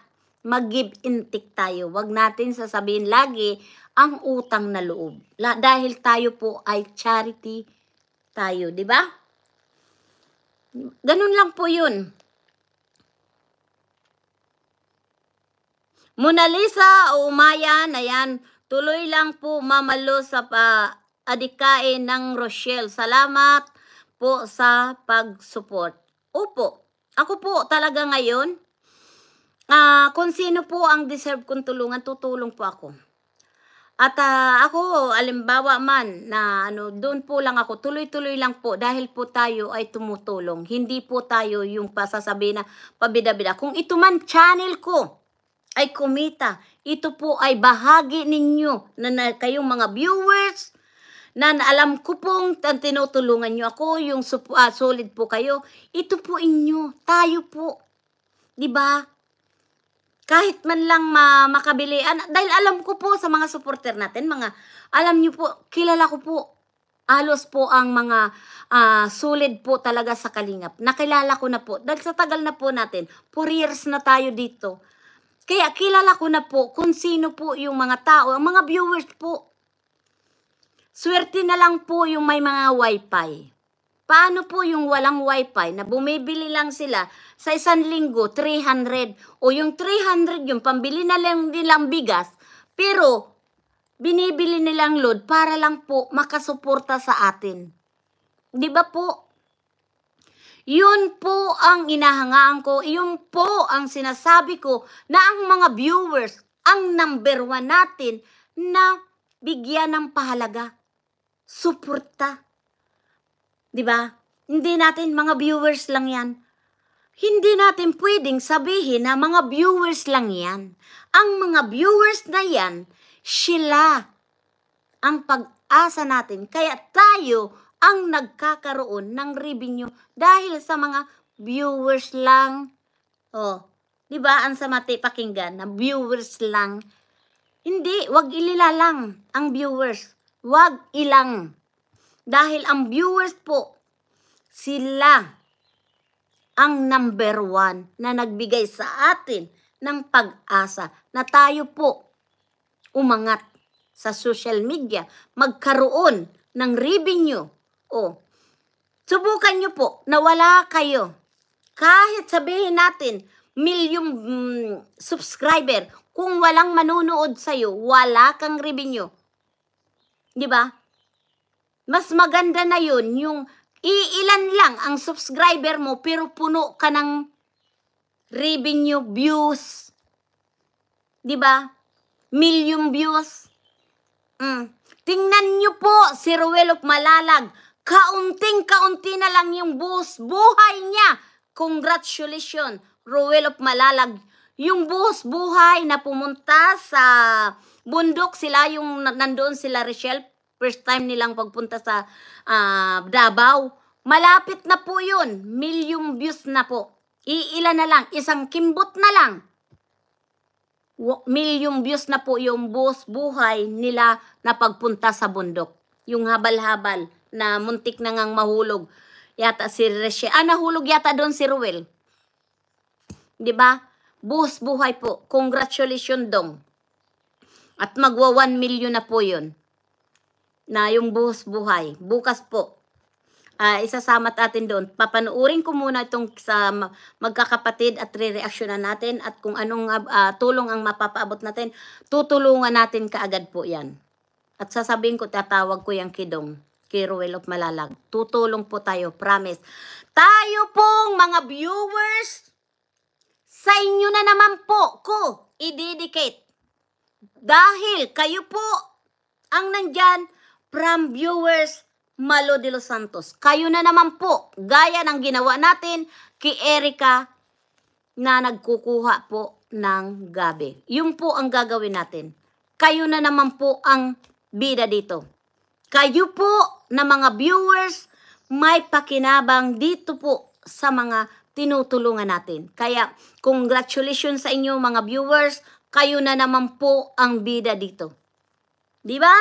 mag-give and take tayo. Huwag natin sasabihin lagi ang utang na loob. La, dahil tayo po ay charity tayo, di ba? Ganun lang po yun. Mona Lisa o Umaya na tuloy lang po mamalo sa pa adikain ng Rochelle. Salamat po sa pag-support. Opo, ako po talaga ngayon, Uh, kung sino po ang deserve kong tulungan, tutulong po ako. At uh, ako, alimbawa man, na ano, doon po lang ako, tuloy-tuloy lang po dahil po tayo ay tumutulong. Hindi po tayo yung pasasabi na pabida-bida. Kung ito man channel ko ay kumita, ito po ay bahagi ninyo na, na kayong mga viewers, na alam ko pong tinutulungan nyo ako, yung uh, solid po kayo, ito po inyo, tayo po. ba? Diba? kahit man lang ma makabili. An dahil alam ko po sa mga supporter natin, mga, alam niyo po, kilala ko po, halos po ang mga uh, ah, solid po talaga sa Kalingap. Nakilala ko na po. Dahil sa tagal na po natin, 4 years na tayo dito. Kaya kilala ko na po kung sino po yung mga tao, ang mga viewers po. Swerte na lang po yung may mga wifi. Paano po yung walang wifi na bumibili lang sila sa isang linggo, 300 o yung 300 yung pambili na lang nilang bigas pero binibili nilang load para lang po makasuporta sa atin. 'Di ba po? Yun po ang inahangaan ko, yun po ang sinasabi ko na ang mga viewers ang number one natin na bigyan ng pahalaga, suporta 'Di ba? Hindi natin mga viewers lang 'yan. Hindi natin pwedeng sabihin na mga viewers lang 'yan. Ang mga viewers na 'yan, sila ang pag-asa natin. Kaya tayo ang nagkakaroon ng revenue dahil sa mga viewers lang. Oh, 'di ba ang samati pakinggan na viewers lang. Hindi, wag ilila lang ang viewers. Wag ilang. Dahil ang viewers po, sila ang number one na nagbigay sa atin ng pag-asa na tayo po umangat sa social media, magkaroon ng revenue. O, subukan nyo po na wala kayo. Kahit sabihin natin, milyong mm, subscriber, kung walang manunood sa'yo, wala kang revenue. Di ba? Mas maganda na yun, yung iilan lang ang subscriber mo pero puno ka ng revenue views. 'Di ba? Million views. Mm. Tingnan niyo po si Ruel of Malalag. Kaunting-kaunti na lang yung boost. buhay niya. Congratulations, Ruel of Malalag. Yung buhos buhay na pumunta sa bundok sila, yung nandoon sila Rochelle first time nilang pagpunta sa uh, Davao. Malapit na po yun. Million views na po. Iilan na lang. Isang kimbot na lang. Million views na po yung bus buhay nila na pagpunta sa bundok. Yung habal-habal na muntik na ngang mahulog. Yata si Reshe. Ah, nahulog yata doon si Ruel. ba? Diba? Bus buhay po. Congratulations dong. At magwa 1 million na po yun na yung buhos buhay. Bukas po. Uh, isasama natin doon. Papanuurin ko muna itong sa magkakapatid at re-reaksyonan natin at kung anong uh, tulong ang mapapaabot natin, tutulungan natin kaagad po yan. At sasabihin ko, tatawag ko yung kidong, kay of Malalag. Tutulong po tayo, promise. Tayo pong mga viewers, sa inyo na naman po ko i-dedicate. Dahil kayo po ang nandyan from viewers Malo de los Santos. Kayo na naman po, gaya ng ginawa natin kay Erika na nagkukuha po ng gabi. Yun po ang gagawin natin. Kayo na naman po ang bida dito. Kayo po na mga viewers, may pakinabang dito po sa mga tinutulungan natin. Kaya, congratulations sa inyo mga viewers, kayo na naman po ang bida dito. Di ba?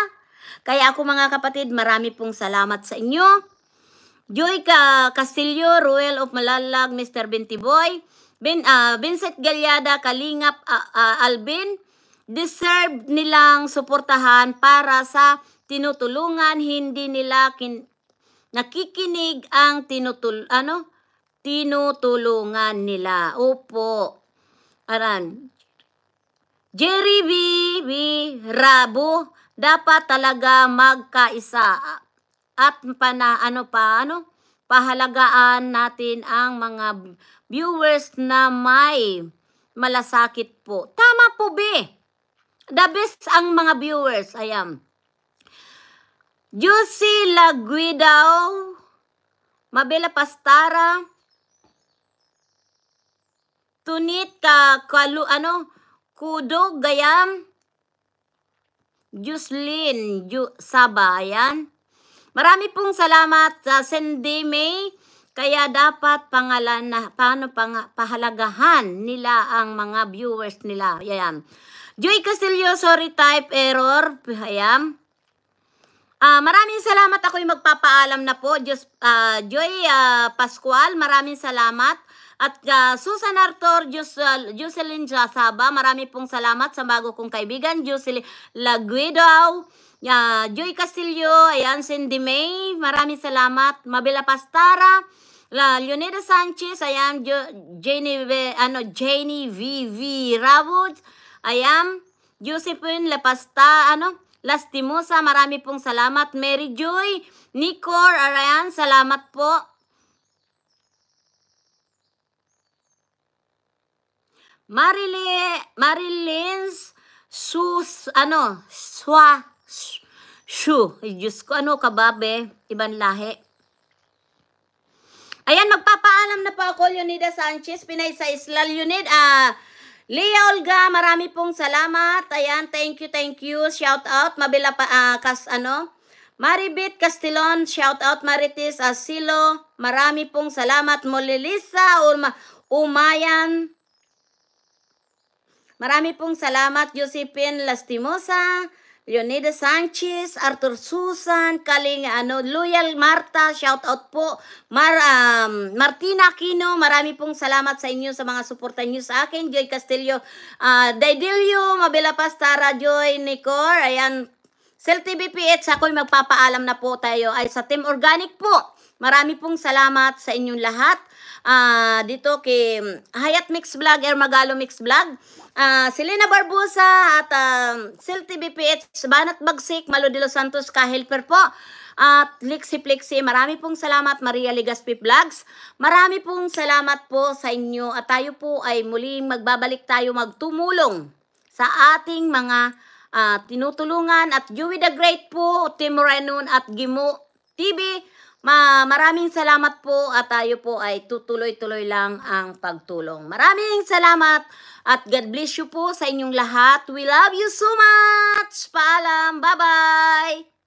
Kaya ako mga kapatid, marami pong salamat sa inyo. Joy Castillo, Ruel of Malalag, Mr. Bentiboy, Ben, uh, ah, Vincent Galyada, Kalingap uh, ah, uh, ah, Albin, deserve nilang suportahan para sa tinutulungan, hindi nila kin nakikinig ang tinutul ano tinutulungan nila. Opo. Aran. Jerry B. B. Rabo, dapat talaga magkaisa at pana ano pa ano pahalagaan natin ang mga viewers na may malasakit po. Tama po be. The best ang mga viewers. Ayan. Juicy Laguidao, Mabela Pastara, Tunit ka kalu ano, kudog Gayam, Jocelyn Saba, ayan. Marami pong salamat sa uh, Cindy May. Kaya dapat pangalan na, paano pang, pahalagahan nila ang mga viewers nila. Ayan. Joy Castillo, sorry type error. Ayan. Uh, maraming salamat ako'y magpapaalam na po Diyos, uh, Joy uh, Pascual, maraming salamat. At uh, Susan Arthur, Jus, uh, Jocelyn Jasaba, maraming pong salamat sa bago kong kaibigan, Jocelyn Laguido, uh, Joy Castillo, ayan, Cindy May, maraming salamat. Mabila Pastara, La Leonida Sanchez, ayan, jo, Janie, ano, Janie VV Ravod, ayan, Josephine Lapasta, ano, Lastimosa, marami pong salamat. Mary Joy, Nicor, Arayan, salamat po. Marile, Marilins, sus, ano, swa, shu. Diyos ko, ano, kababe, ibang lahi. Ayan, magpapaalam na po ako, Leonida Sanchez, Pinay sa Isla, Unit, ah, uh, Leah Olga, marami pong salamat. Ayan, thank you, thank you. Shout out, mabila pa, uh, kas, ano, Maribit Castillon, shout out Marites Asilo. Marami pong salamat Molilisa Uma, Umayan. Marami pong salamat Josephine Lastimosa. Leonida Sanchez, Arthur Susan, Kaling ano, Loyal Marta, shout out po. Mar, um, Martina Aquino, marami pong salamat sa inyo sa mga suporta niyo sa akin. Joy Castillo, uh, ah, Daidilio, Mabela Pastara, Joy Nicor, ayan. Cell TV PH, ako'y magpapaalam na po tayo ay sa Team Organic po. Marami pong salamat sa inyong lahat. Uh, dito kay Hayat Mix Vlog, Ermagalo Mix Vlog uh, ah, Selena Barbosa at um, Silty TVPH Banat Bagsik, Malo de Los Santos, ka helper po. At Lixi Plexi, marami pong salamat Maria Legaspi Vlogs. Marami pong salamat po sa inyo at tayo po ay muling magbabalik tayo magtumulong sa ating mga uh, tinutulungan at Dewey the Great po, Tim Renon at Gimo TV Ma maraming salamat po at tayo po ay tutuloy-tuloy lang ang pagtulong. Maraming salamat at God bless you po sa inyong lahat. We love you so much! Paalam! Bye-bye!